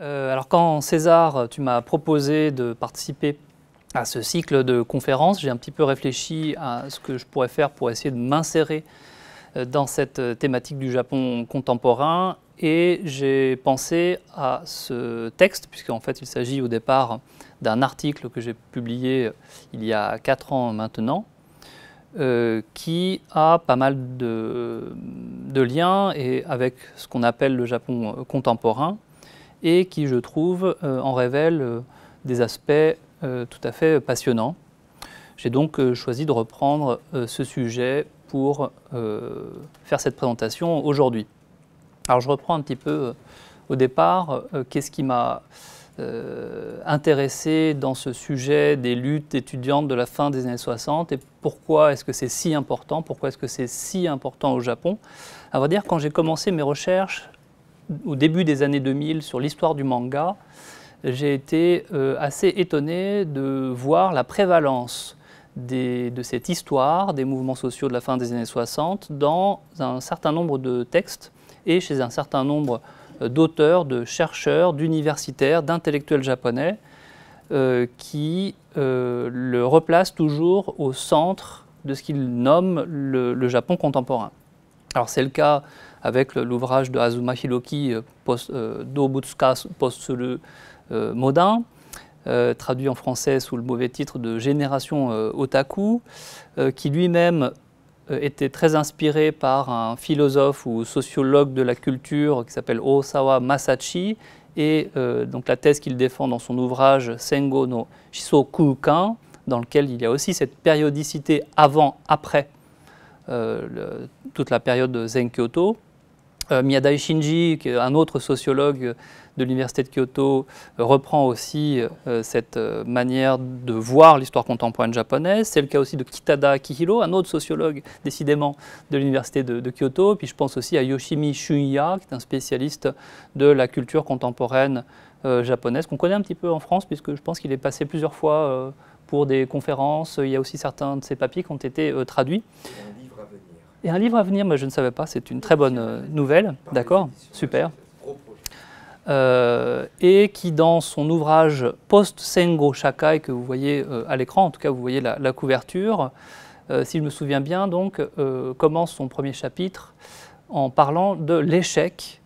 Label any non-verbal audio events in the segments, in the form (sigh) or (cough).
Euh, alors quand César, tu m'as proposé de participer à ce cycle de conférences, j'ai un petit peu réfléchi à ce que je pourrais faire pour essayer de m'insérer euh, dans cette thématique du Japon contemporain et j'ai pensé à ce texte, puisqu'en fait il s'agit au départ d'un article que j'ai publié euh, il y a quatre ans maintenant, euh, qui a pas mal de, liens et avec ce qu'on appelle le Japon euh, contemporain et qui, je trouve, en révèle des aspects tout à fait passionnants. J'ai donc choisi de reprendre ce sujet pour faire cette présentation aujourd'hui. Alors je reprends un petit peu au départ, qu'est-ce qui m'a euh, intéressé dans ce sujet des luttes étudiantes de la fin des années 60 et pourquoi est-ce que c'est si important, pourquoi est-ce que c'est si important au Japon. À vrai dire, quand j'ai commencé mes recherches au début des années 2000 sur l'histoire du manga, j'ai été euh, assez étonné de voir la prévalence de cette histoire des mouvements sociaux de la fin des années 60 dans un certain nombre de textes et chez un certain nombre d'auteurs, de chercheurs, d'universitaires, d'intellectuels japonais euh, qui euh, le replacent toujours au centre de ce qu'il nomme le, Japon contemporain. Alors c'est le cas avec l'ouvrage de Azuma Hiroki, euh, post, le Modin, traduit en français sous le mauvais titre de Génération Otaku, qui lui-même euh, était très inspiré par un philosophe ou sociologue de la culture qui s'appelle Osawa Masachi. Et euh, donc la thèse qu'il défend dans son ouvrage Sengo no kan dans lequel il y a aussi cette périodicité avant-après euh, toute la période de Zen Miyadai Shinji, un autre sociologue de l'Université de Kyoto euh, reprend aussi euh, cette euh, manière de voir l'histoire contemporaine japonaise. C'est le cas aussi de Kitada Kihiro, un autre sociologue décidément de l'Université de, Kyoto. Puis je pense aussi à Yoshimi Shunya, qui est un spécialiste de la culture contemporaine japonaise, qu'on connaît un petit peu en France, puisque je pense qu'il est passé plusieurs fois pour des conférences. Il y a aussi certains de ses papiers qui ont été traduits. Et un livre à venir, moi je ne savais pas, c'est une très bonne nouvelle, d'accord Super. Euh, et qui, dans son ouvrage Post-Sengo Shakai, que vous voyez euh, à l'écran, en tout cas vous voyez la, couverture, euh, si je me souviens bien, donc, commence son premier chapitre en parlant de l'échec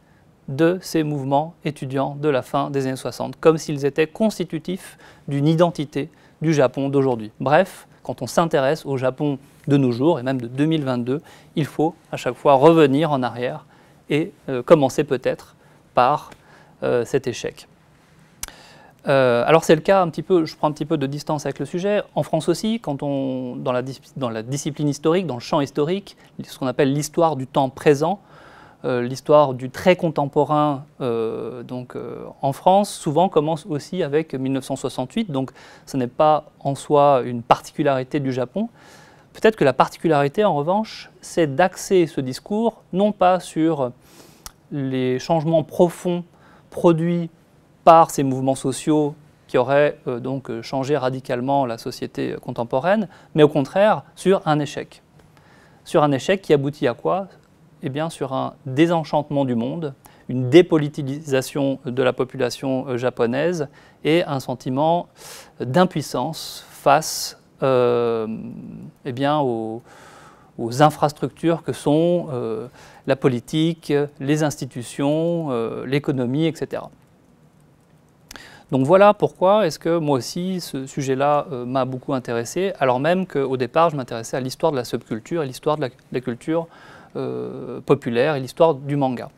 de ces mouvements étudiants de la fin des années 60, comme s'ils étaient constitutifs d'une identité du Japon d'aujourd'hui. Bref, quand on s'intéresse au Japon de nos jours, et même de 2022, il faut à chaque fois revenir en arrière et commencer peut-être par euh, cet échec. Euh, alors c'est le cas un petit peu, je prends un petit peu de distance avec le sujet. En France aussi, quand on, dans, la, dans la discipline historique, dans le champ historique, ce qu'on appelle l'histoire du temps présent, euh, l'histoire du très contemporain donc, en France souvent commence aussi avec 1968, donc ce n'est pas en soi une particularité du Japon. Peut-être que la particularité, en revanche, c'est d'axer ce discours non pas sur les changements profonds produit par ces mouvements sociaux qui auraient euh, donc euh, changé radicalement la société euh, contemporaine, mais au contraire sur un échec. Sur un échec qui aboutit à quoi Eh bien sur un désenchantement du monde, une dépolitisation de la population japonaise et un sentiment d'impuissance face eh bien, aux, aux infrastructures que sont euh, la politique, les institutions, euh, l'économie, etc. Donc voilà pourquoi est-ce que moi aussi ce sujet-là euh, m'a beaucoup intéressé, alors même qu'au départ je m'intéressais à l'histoire de la subculture l'histoire de la, culture populaire et l'histoire du manga.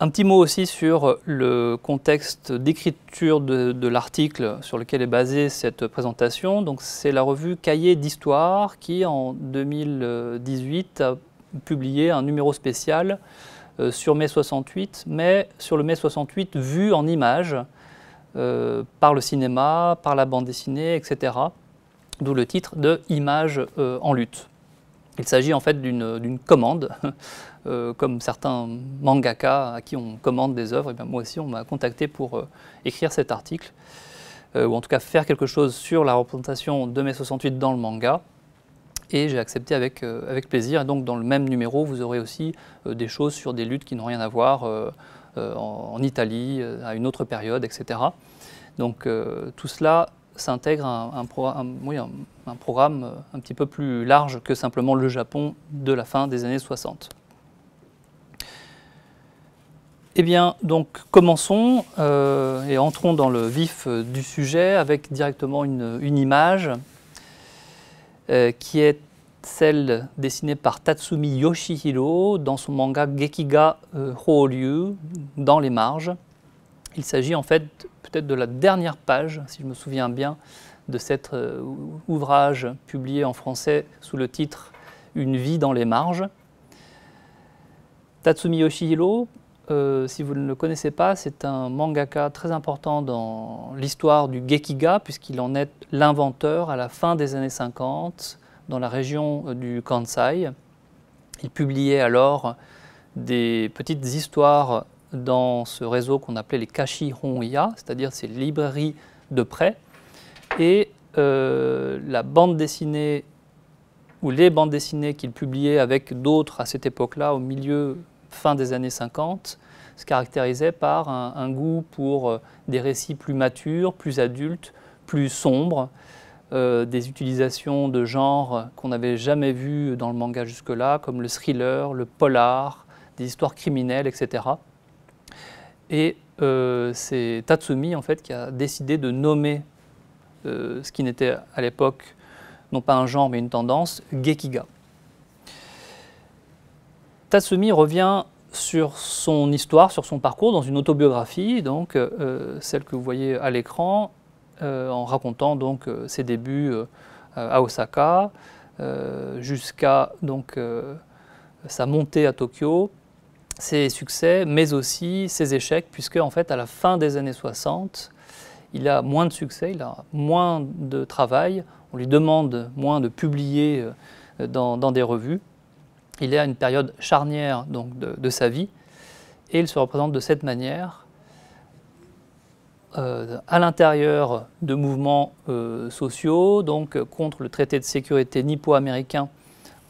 Un petit mot aussi sur le contexte d'écriture de, l'article sur lequel est basée cette présentation. Donc, c'est la revue Cahier d'Histoire qui, en 2018, a publié un numéro spécial euh, sur mai 68, mais sur le mai 68 vu en images euh, par le cinéma, par la bande dessinée, etc. D'où le titre de Images euh, en lutte. Il s'agit en fait d'une commande euh, comme certains mangaka à qui on commande des œuvres, eh moi aussi on m'a contacté pour euh, écrire cet article, euh, ou en tout cas faire quelque chose sur la représentation de mai 68 dans le manga. Et j'ai accepté avec, plaisir. Et donc dans le même numéro, vous aurez aussi des choses sur des luttes qui n'ont rien à voir en, Italie, à une autre période, etc. Donc tout cela s'intègre un, un, programme un petit peu plus large que simplement le Japon de la fin des années 60. Eh bien, donc commençons euh, et entrons dans le vif euh, du sujet avec directement une, image euh, qui est celle dessinée par Tatsumi Yoshihiro dans son manga Gekiga euh, dans les marges. Il s'agit en fait peut-être de la dernière page, si je me souviens bien, de cet ouvrage publié en français sous le titre Une vie dans les marges. Tatsumi Yoshihiro euh, si vous ne le connaissez pas, c'est un mangaka très important dans l'histoire du Gekiga, puisqu'il en est l'inventeur à la fin des années 50, dans la région euh, du Kansai. Il publiait alors des petites histoires dans ce réseau qu'on appelait les Kashi Honya, c'est-à-dire ces librairies de prêt. Et euh, la bande dessinée ou les bandes dessinées qu'il publiait avec d'autres à cette époque-là, au milieu fin des années 50 se caractérisait par un, goût pour euh, des récits plus matures, plus adultes, plus sombres, euh, des utilisations de genres qu'on n'avait jamais vues dans le manga jusque-là, comme le thriller, le polar, des histoires criminelles, etc. Et euh, c'est Tatsumi en fait qui a décidé de nommer ce qui n'était à l'époque non pas un genre mais une tendance, Gekiga. Tatsumi revient sur son histoire, sur son parcours, dans une autobiographie, donc euh, celle que vous voyez à l'écran, euh, en racontant donc euh, ses débuts à Osaka, jusqu'à donc sa montée à Tokyo, ses succès, mais aussi ses échecs, puisque en fait à la fin des années 60, il a moins de succès, il a moins de travail, on lui demande moins de publier dans des revues il est à une période charnière de, sa vie, et il se représente de cette manière, euh, à l'intérieur de mouvements euh, sociaux, donc contre le traité de sécurité nippo-américain,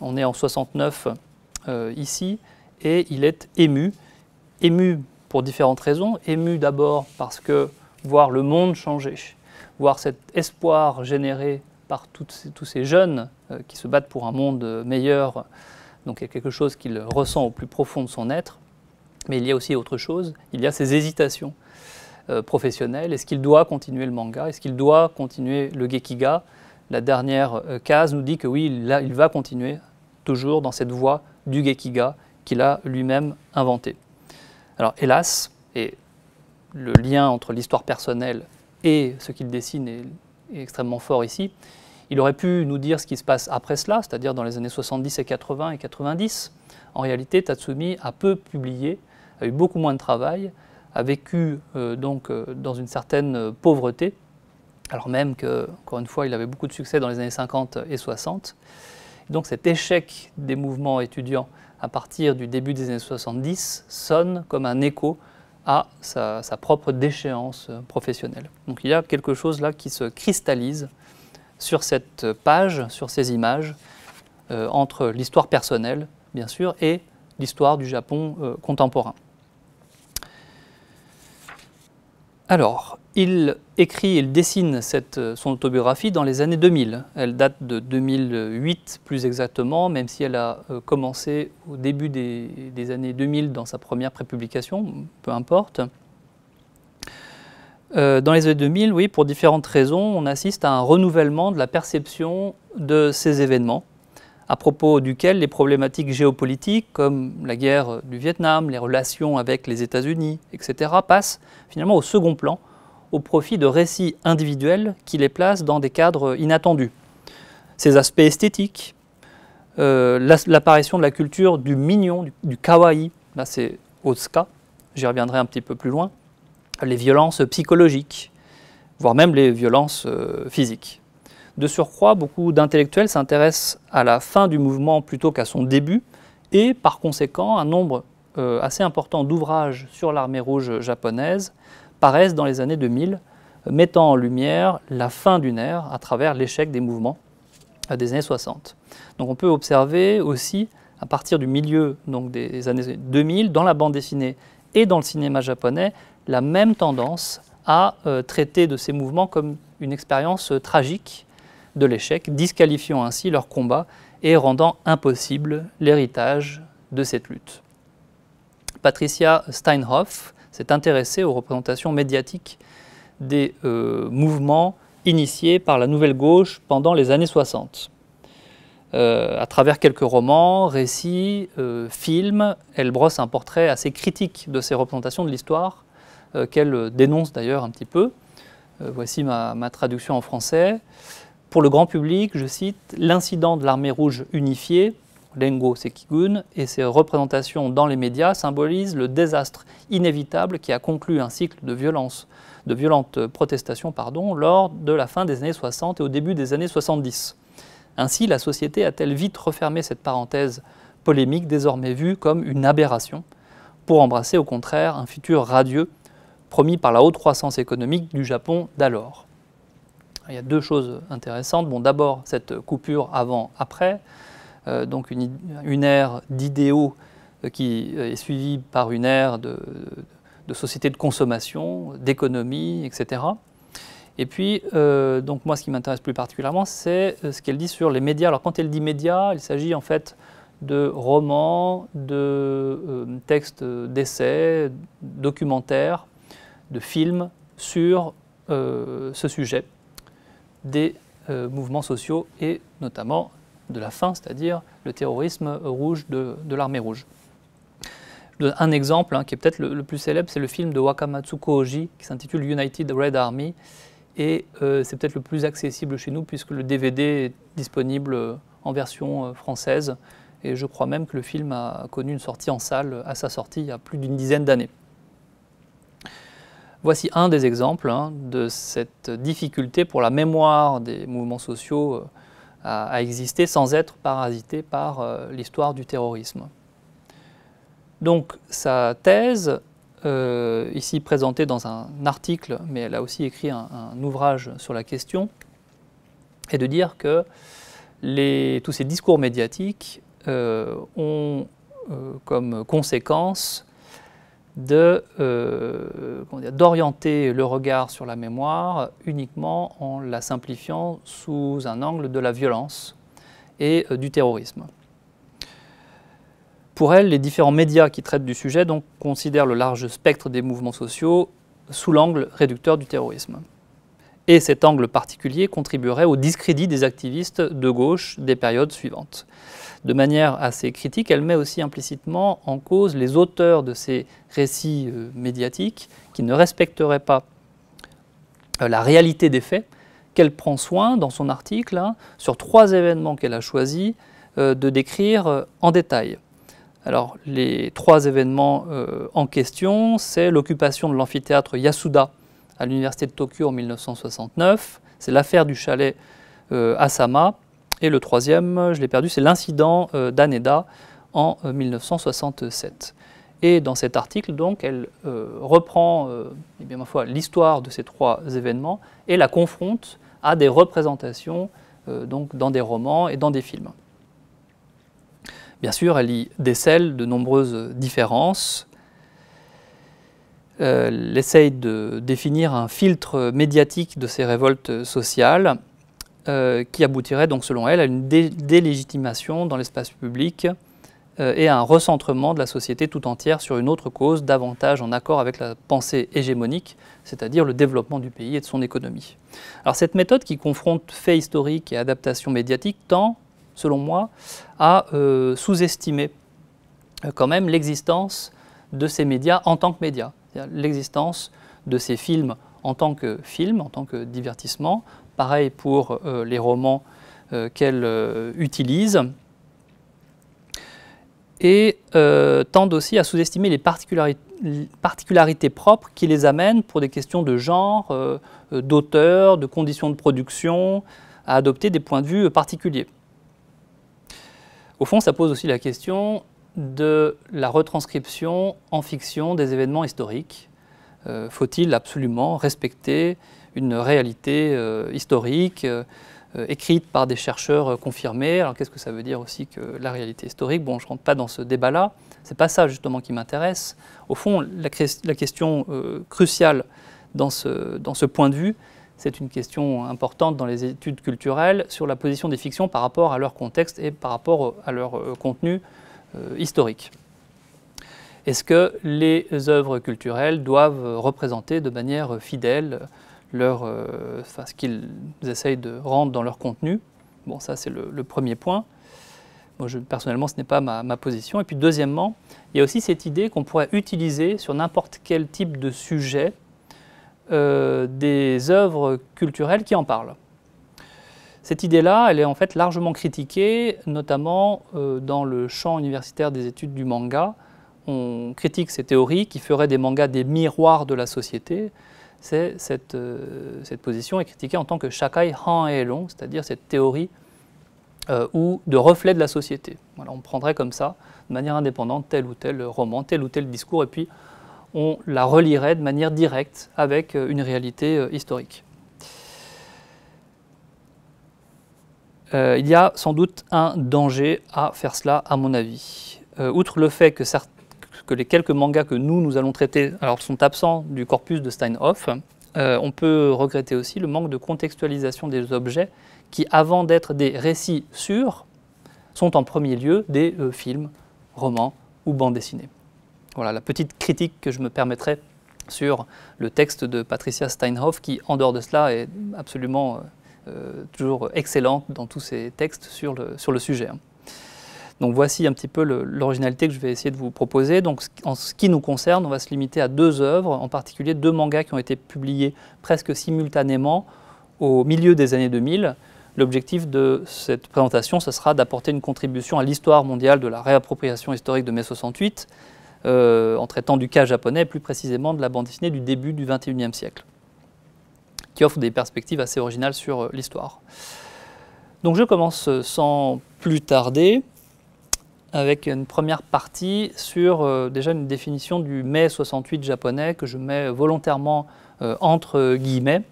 on est en 69 euh, ici, et il est ému, ému pour différentes raisons, ému d'abord parce que voir le monde changer, voir cet espoir généré par tous ces jeunes qui se battent pour un monde meilleur, donc il y a quelque chose qu'il ressent au plus profond de son être, mais il y a aussi autre chose, il y a ses hésitations euh, professionnelles. Est-ce qu'il doit continuer le manga Est-ce qu'il doit continuer le Gekiga La dernière euh, case nous dit que oui, il, il va continuer toujours dans cette voie du Gekiga qu'il a lui-même inventé. Alors hélas, et le lien entre l'histoire personnelle et ce qu'il dessine est, extrêmement fort ici, il aurait pu nous dire ce qui se passe après cela, c'est-à-dire dans les années 70 et 80 et 90. En réalité, Tatsumi a peu publié, a eu beaucoup moins de travail, a vécu euh, donc euh, dans une certaine euh, pauvreté, alors même que, encore une fois, il avait beaucoup de succès dans les années 50 et 60. Donc cet échec des mouvements étudiants à partir du début des années 70 sonne comme un écho à sa propre déchéance professionnelle. Donc il y a quelque chose là qui se cristallise sur cette page, sur ces images, euh, entre l'histoire personnelle, bien sûr, et l'histoire du Japon euh, contemporain. Alors, il écrit, il dessine euh, son autobiographie dans les années 2000. Elle date de 2008 plus exactement, même si elle a commencé au début des années 2000 dans sa première prépublication, peu importe. Euh, dans les années 2000, oui, pour différentes raisons, on assiste à un renouvellement de la perception de ces événements, à propos duquel les problématiques géopolitiques, comme la guerre du Vietnam, les relations avec les États-Unis, etc., passent finalement au second plan, au profit de récits individuels qui les placent dans des cadres inattendus. Ces aspects esthétiques, euh, l'apparition de la culture du mignon, du, kawaii, là c'est Otsuka, j'y reviendrai un petit peu plus loin, les violences psychologiques, voire même les violences euh, physiques. De surcroît, beaucoup d'intellectuels s'intéressent à la fin du mouvement plutôt qu'à son début, et par conséquent, un nombre euh, assez important d'ouvrages sur l'armée rouge japonaise paraissent dans les années 2000, mettant en lumière la fin d'une ère à travers l'échec des mouvements euh, des années 60. Donc on peut observer aussi, à partir du milieu donc, des années 2000, dans la bande dessinée et dans le cinéma japonais, la même tendance à euh, traiter de ces mouvements comme une expérience euh, tragique de l'échec, disqualifiant ainsi leur combat et rendant impossible l'héritage de cette lutte. Patricia Steinhoff s'est intéressée aux représentations médiatiques des euh, mouvements initiés par la Nouvelle Gauche pendant les années 60. à travers quelques romans, récits, films, elle brosse un portrait assez critique de ces représentations de l'histoire euh, qu'elle euh, dénonce d'ailleurs un petit peu. Euh, voici ma, traduction en français. Pour le grand public, je cite, l'incident de l'armée rouge unifiée, Lengo Sekigun, et ses représentations dans les médias symbolisent le désastre inévitable qui a conclu un cycle de violence, de violentes protestations pardon, lors de la fin des années 60 et au début des années 70. Ainsi, la société a-t-elle vite refermé cette parenthèse polémique désormais vue comme une aberration pour embrasser au contraire un futur radieux promis par la haute croissance économique du Japon d'alors. Il y a deux choses intéressantes. Bon, D'abord, cette coupure avant-après, euh, donc une, ère d'idéaux euh, qui euh, est suivie par une ère de, société de consommation, d'économie, etc. Et puis, donc moi, ce qui m'intéresse plus particulièrement, c'est ce qu'elle dit sur les médias. Alors, quand elle dit médias, il s'agit en fait de romans, de textes d'essais, documentaires, de films sur euh, ce sujet des euh, mouvements sociaux et notamment de la fin, c'est-à-dire le terrorisme rouge de, l'armée rouge. un exemple hein, qui est peut-être le, plus célèbre, c'est le film de Wakamatsu Koji qui s'intitule United Red Army et euh, c'est peut-être le plus accessible chez nous puisque le DVD est disponible en version française et je crois même que le film a connu une sortie en salle à sa sortie il y a plus d'une dizaine d'années. Voici un des exemples hein, de cette difficulté pour la mémoire des mouvements sociaux euh, à, exister sans être parasité par euh, l'histoire du terrorisme. Donc sa thèse, euh, ici présentée dans un article, mais elle a aussi écrit un, ouvrage sur la question, est de dire que tous ces discours médiatiques ont comme conséquence euh, d'orienter le regard sur la mémoire uniquement en la simplifiant sous un angle de la violence et euh, du terrorisme. Pour elle, les différents médias qui traitent du sujet considèrent le large spectre des mouvements sociaux sous l'angle réducteur du terrorisme. Et cet angle particulier contribuerait au discrédit des activistes de gauche des périodes suivantes de manière assez critique, elle met aussi implicitement en cause les auteurs de ces récits euh, médiatiques qui ne respecteraient pas euh, la réalité des faits qu'elle prend soin dans son article hein, sur trois événements qu'elle a choisi euh, de décrire en détail. Alors les trois événements en question, c'est l'occupation de l'amphithéâtre Yasuda à l'université de Tokyo en 1969, c'est l'affaire du chalet Asama, et le troisième, euh, je l'ai perdu, c'est l'incident euh, d'Aneda en 1967. Euh, et dans cet article, donc, elle reprend eh bien, l'histoire de ces trois événements et la confronte à des représentations donc, dans des romans et dans des films. Bien sûr, elle y décèle de nombreuses différences. elle essaye de définir un filtre médiatique de ces révoltes sociales euh, qui aboutirait donc selon elle à une délégitimation dans l'espace public euh, et à un recentrement de la société tout entière sur une autre cause davantage en accord avec la pensée hégémonique, c'est-à-dire le développement du pays et de son économie. Alors cette méthode qui confronte faits historiques et adaptation médiatique tend, selon moi, à euh, sous-estimer quand même l'existence de ces médias en tant que médias, l'existence de ces films en tant que film, en tant que divertissement, pareil pour euh, les romans euh, qu'elle euh, utilise, et tendent aussi à sous-estimer les particularités propres qui les amènent pour des questions de genre, d'auteur, de conditions de production, à adopter des points de vue particuliers. Au fond, ça pose aussi la question de la retranscription en fiction des événements historiques. Faut-il absolument respecter une réalité euh, historique euh, euh, écrite par des chercheurs confirmés. Alors qu'est-ce que ça veut dire aussi que la réalité historique Bon, je ne rentre pas dans ce débat-là. ce n'est pas ça justement qui m'intéresse. Au fond, la, question cruciale dans ce, point de vue, c'est une question importante dans les études culturelles sur la position des fictions par rapport à leur contexte et par rapport à leur contenu historique. Est-ce que les œuvres culturelles doivent représenter de manière fidèle leur, euh, ce qu'ils essayent de rendre dans leur contenu. Bon, ça c'est le, premier point. Moi, personnellement, ce n'est pas ma, position. Et puis deuxièmement, il y a aussi cette idée qu'on pourrait utiliser sur n'importe quel type de sujet euh, des œuvres culturelles qui en parlent. Cette idée-là, elle est en fait largement critiquée, notamment euh, dans le champ universitaire des études du manga. On critique ces théories qui feraient des mangas des miroirs de la société, cette, euh, cette, position est critiquée en tant que shakai han et long, c'est-à-dire cette théorie euh, ou de reflet de la société. Voilà, on prendrait comme ça, de manière indépendante, tel ou tel roman, tel ou tel discours, et puis on la relierait de manière directe avec euh, une réalité historique. il y a sans doute un danger à faire cela, à mon avis. outre le fait que certains que les quelques mangas que nous, nous allons traiter alors, sont absents du corpus de Steinhoff. Euh, on peut regretter aussi le manque de contextualisation des objets qui, avant d'être des récits sûrs, sont en premier lieu des euh, films, romans ou bandes dessinées. Voilà la petite critique que je me permettrai sur le texte de Patricia Steinhoff, qui, en dehors de cela, est absolument euh, toujours excellente dans tous ses textes sur le, sujet. Hein. Donc voici un petit peu l'originalité que je vais essayer de vous proposer. Donc en ce qui nous concerne, on va se limiter à deux œuvres, en particulier deux mangas qui ont été publiés presque simultanément au milieu des années 2000. L'objectif de cette présentation, ce sera d'apporter une contribution à l'histoire mondiale de la réappropriation historique de mai 68, euh, en traitant du cas japonais, plus précisément de la bande dessinée du début du XXIe siècle, qui offre des perspectives assez originales sur euh, l'histoire. Donc je commence euh, sans plus tarder avec une première partie sur euh, déjà une définition du mai 68 japonais que je mets volontairement euh, entre guillemets,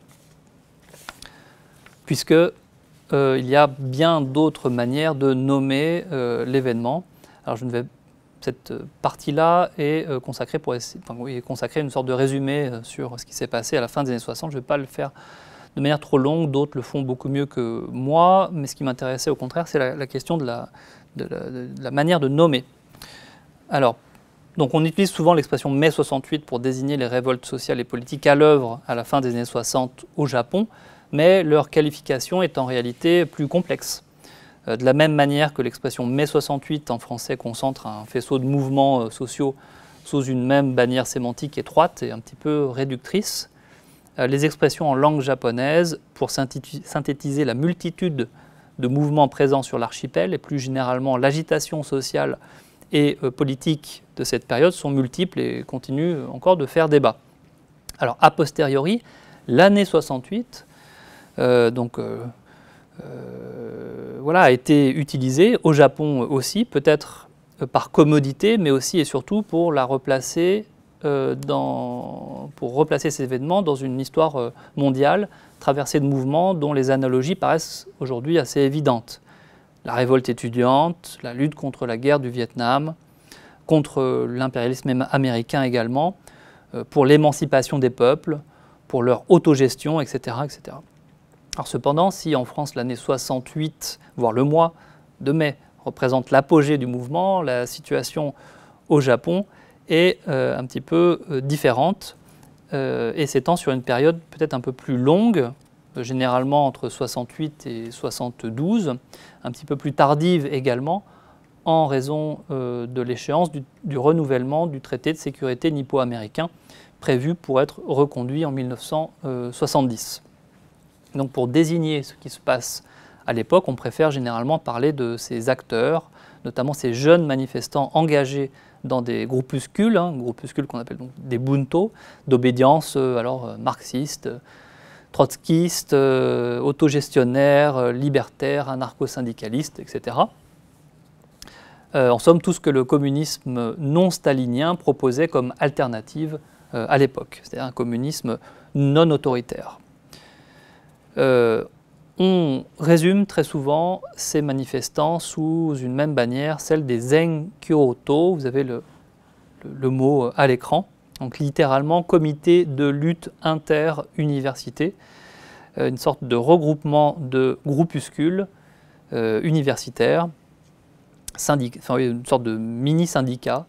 puisque euh, il y a bien d'autres manières de nommer l'événement. Alors je vais cette partie-là est consacrée pour enfin, à une sorte de résumé sur ce qui s'est passé à la fin des années 60. Je ne vais pas le faire de manière trop longue, d'autres le font beaucoup mieux que moi, mais ce qui m'intéressait au contraire, c'est la, question de la, de la, manière de nommer. Alors, donc on utilise souvent l'expression mai 68 pour désigner les révoltes sociales et politiques à l'œuvre à la fin des années 60 au Japon, mais leur qualification est en réalité plus complexe. Euh, de la même manière que l'expression mai 68 en français concentre un faisceau de mouvements euh, sociaux sous une même bannière sémantique étroite et un petit peu réductrice, euh, les expressions en langue japonaise, pour synthétiser la multitude de mouvements présents sur l'archipel et plus généralement l'agitation sociale et euh, politique de cette période sont multiples et continuent encore de faire débat. Alors, a posteriori, l'année 68, euh, donc, euh, a été utilisée au Japon aussi, peut-être par commodité, mais aussi et surtout pour la replacer dans, pour replacer ces événements dans une histoire mondiale traversée de mouvements dont les analogies paraissent aujourd'hui assez évidentes. La révolte étudiante, la lutte contre la guerre du Vietnam, contre l'impérialisme américain également, euh, pour l'émancipation des peuples, pour leur autogestion, etc. etc. cependant, si en France l'année 68, voire le mois de mai, représente l'apogée du mouvement, la situation au Japon est euh, un petit peu euh, différente. Euh, et s'étend sur une période peut-être un peu plus longue, euh, généralement entre 68 et 72, un petit peu plus tardive également, en raison euh, de l'échéance du, renouvellement du traité de sécurité nippo-américain prévu pour être reconduit en 1970. Donc pour désigner ce qui se passe à l'époque, on préfère généralement parler de ces acteurs, notamment ces jeunes manifestants engagés dans des groupuscules, hein, groupuscules qu'on appelle donc des bunto, d'obédience euh, alors euh, marxiste, euh, trotskiste, autogestionnaire, libertaire, anarcho-syndicaliste, etc. en somme, tout ce que le communisme non stalinien proposait comme alternative à l'époque, c'est-à-dire un communisme non autoritaire. On résume très souvent ces manifestants sous une même bannière, celle des Zen Kyoto. Vous avez le, mot euh, à l'écran. Donc littéralement, comité de lutte inter-université, euh, une sorte de regroupement de groupuscules euh, universitaires, une sorte de mini-syndicat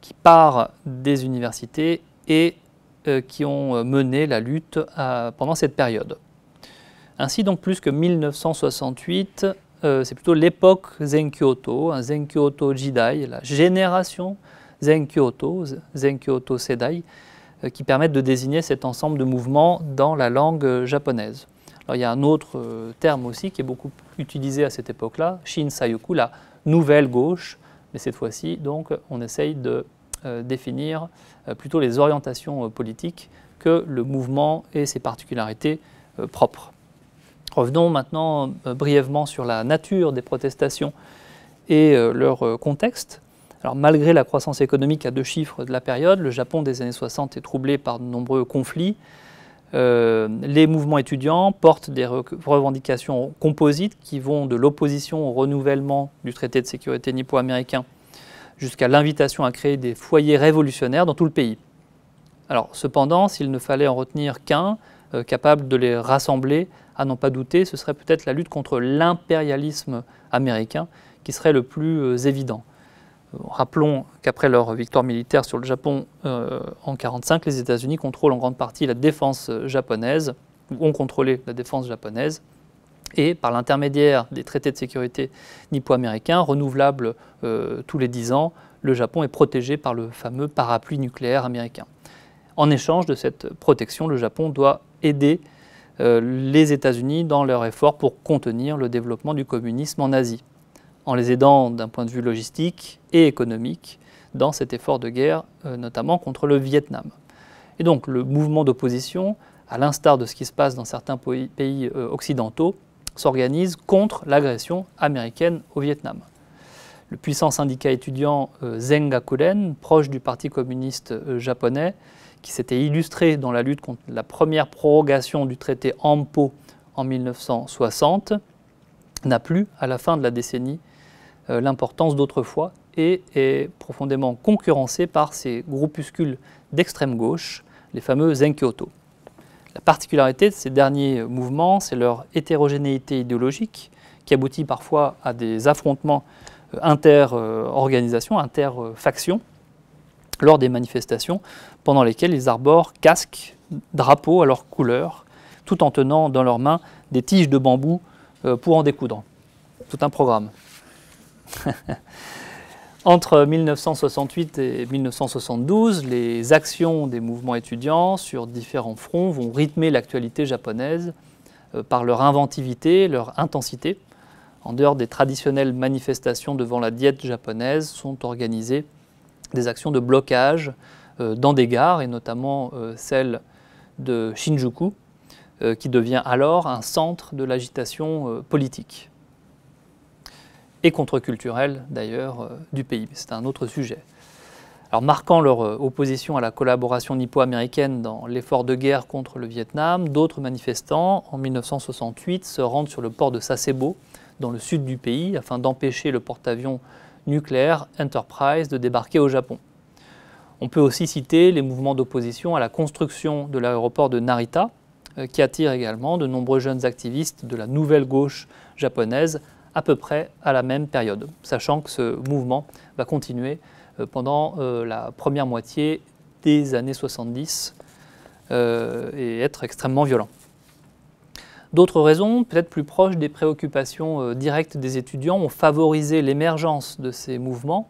qui part des universités et qui ont mené la lutte pendant cette période. Ainsi donc plus que 1968, euh, c'est plutôt l'époque Zenkyoto, un hein, Zenkyoto Jidai, la génération Zenkyoto, Zenkyoto Sedai, euh, qui permettent de désigner cet ensemble de mouvements dans la langue euh, japonaise. il y a un autre terme aussi qui est beaucoup utilisé à cette époque-là, Shinsayoku, la nouvelle gauche, mais cette fois-ci donc on essaye de définir plutôt les orientations politiques que le mouvement et ses particularités propres. Revenons maintenant euh, brièvement sur la nature des protestations et euh, leur euh, contexte. Alors, malgré la croissance économique à deux chiffres de la période, le Japon des années 60 est troublé par de nombreux conflits. les mouvements étudiants portent des revendications composites qui vont de l'opposition au renouvellement du traité de sécurité nippo-américain jusqu'à l'invitation à créer des foyers révolutionnaires dans tout le pays. Alors, cependant, s'il ne fallait en retenir qu'un, capable de les rassembler à n'en pas douter, ce serait peut-être la lutte contre l'impérialisme américain qui serait le plus euh, évident. Euh, rappelons qu'après leur victoire militaire sur le Japon euh, en 1945, les États-Unis contrôlent en grande partie la défense japonaise, ou ont contrôlé la défense japonaise, et par l'intermédiaire des traités de sécurité nippo-américains, renouvelables tous les dix ans, le Japon est protégé par le fameux parapluie nucléaire américain. En échange de cette protection, le Japon doit aider euh, les États-Unis dans leur effort pour contenir le développement du communisme en Asie, en les aidant d'un point de vue logistique et économique dans cet effort de guerre, euh, notamment contre le Vietnam. Et donc le mouvement d'opposition, à l'instar de ce qui se passe dans certains pays euh, occidentaux, s'organise contre l'agression américaine au Vietnam. Le puissant syndicat étudiant Zengakuren, proche du Parti communiste japonais, qui s'était illustré dans la lutte contre la première prorogation du traité AMPO en 1960, n'a plus, à la fin de la décennie, euh, l'importance d'autrefois et est profondément concurrencé par ces groupuscules d'extrême gauche, les fameux Zenkyoto. La particularité de ces derniers mouvements, c'est leur hétérogénéité idéologique qui aboutit parfois à des affrontements euh, inter-organisations, euh, inter-factions, lors des manifestations pendant lesquelles ils arborent casques, drapeaux à leur couleur, tout en tenant dans leurs mains des tiges de bambou euh, pour en découdre. Tout un programme. (laughs) Entre 1968 et 1972, les actions des mouvements étudiants sur différents fronts vont rythmer l'actualité japonaise euh, par leur inventivité, leur intensité. En dehors des traditionnelles manifestations devant la diète japonaise, sont organisées des actions de blocage euh, dans des gares, et notamment euh, celle de Shinjuku, euh, qui devient alors un centre de l'agitation politique et contre-culturelle d'ailleurs du pays. C'est un autre sujet. Alors marquant leur opposition à la collaboration nippo-américaine dans l'effort de guerre contre le Vietnam, d'autres manifestants en 1968 se rendent sur le port de Sasebo dans le sud du pays afin d'empêcher le porte-avions nucléaire Enterprise de débarquer au Japon. On peut aussi citer les mouvements d'opposition à la construction de l'aéroport de Narita, euh, qui attire également de nombreux jeunes activistes de la nouvelle gauche japonaise à peu près à la même période, sachant que ce mouvement va continuer euh, pendant euh, la première moitié des années 70 et être extrêmement violent. D'autres raisons, peut-être plus proches des préoccupations euh, directes des étudiants, ont favorisé l'émergence de ces mouvements.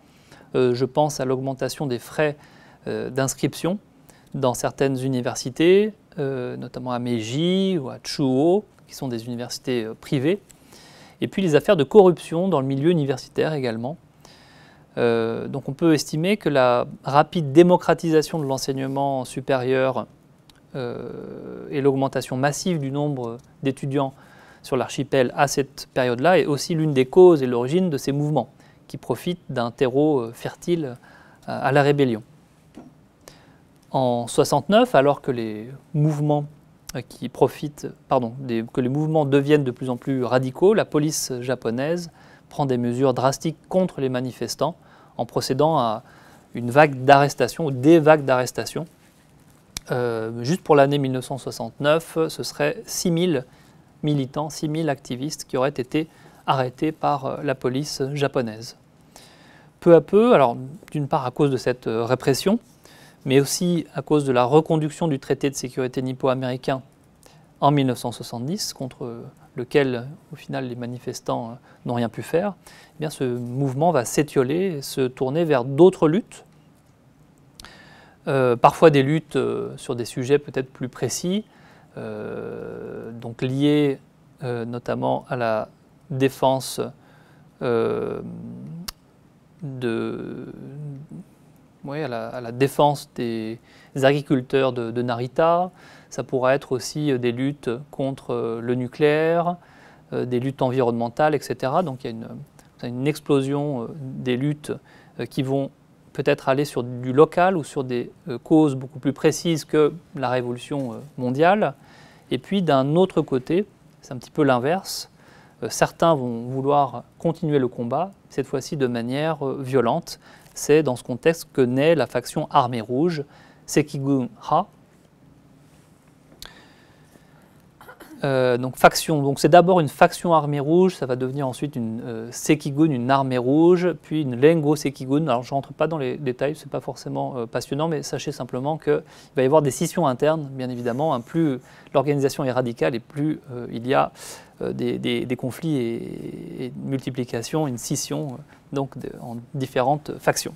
Euh, je pense à l'augmentation des frais euh, d'inscription dans certaines universités, notamment à Meiji ou à Chuo, qui sont des universités privées. Et puis les affaires de corruption dans le milieu universitaire également. donc on peut estimer que la rapide démocratisation de l'enseignement supérieur euh, et l'augmentation massive du nombre d'étudiants sur l'archipel à cette période-là est aussi l'une des causes et l'origine de ces mouvements qui profitent d'un terreau euh, fertile euh, à la rébellion. En 69, alors que les mouvements que les mouvements deviennent de plus en plus radicaux, la police japonaise prend des mesures drastiques contre les manifestants en procédant à une vague d'arrestations ou des vagues d'arrestations euh, juste pour l'année 1969, ce serait 000 militants, 6 000 activistes qui auraient été arrêtés par euh, la police japonaise. Peu à peu, alors d'une part à cause de cette euh, répression, mais aussi à cause de la reconduction du traité de sécurité nippo-américain en 1970, contre lequel au final les manifestants n'ont rien pu faire, eh bien, ce mouvement va s'étioler et se tourner vers d'autres luttes euh, parfois des luttes euh, sur des sujets peut-être plus précis, euh, donc liés euh, notamment à la défense de, à, la, défense des agriculteurs de, Narita. Ça pourra être aussi des luttes contre le nucléaire, des luttes environnementales, etc. Donc il y a une, une explosion des luttes qui vont peut-être aller sur du local ou sur des euh, causes beaucoup plus précises que la révolution euh, mondiale. Et puis d'un autre côté, c'est un petit peu l'inverse, euh, certains vont vouloir continuer le combat, cette fois-ci de manière violente. C'est dans ce contexte que naît la faction armée rouge, Sekigun Ha, Euh, donc faction, donc c'est d'abord une faction armée rouge, ça va devenir ensuite une euh, Sekigun, une armée rouge, puis une Lengo Sekigun. Alors je rentre pas dans les détails, ce c'est pas forcément euh, passionnant, mais sachez simplement qu'il va y avoir des scissions internes, bien évidemment. Hein. plus l'organisation est radicale et plus il y a des, conflits et, une multiplication, une scission, en différentes factions.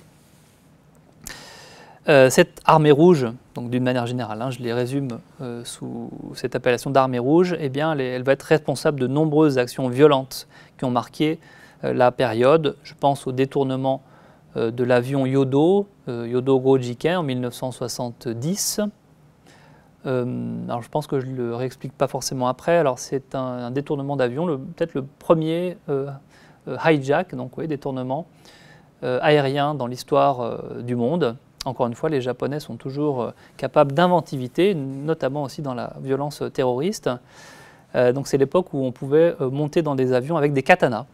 Euh, cette armée rouge, donc d'une manière générale, hein, je les résume euh, sous cette appellation d'armée rouge, eh bien, elle, va être responsable de nombreuses actions violentes qui ont marqué euh, la période. Je pense au détournement de l'avion Yodo, Yodo Gojiken en 1970. je pense que je ne le réexplique pas forcément après. Alors c'est un, détournement d'avion, peut-être le premier hijack, donc détournement aérien dans l'histoire du monde. Encore une fois, les Japonais sont toujours euh, capables d'inventivité, notamment aussi dans la violence terroriste. Euh, donc c'est l'époque où on pouvait euh, monter dans des avions avec des katanas.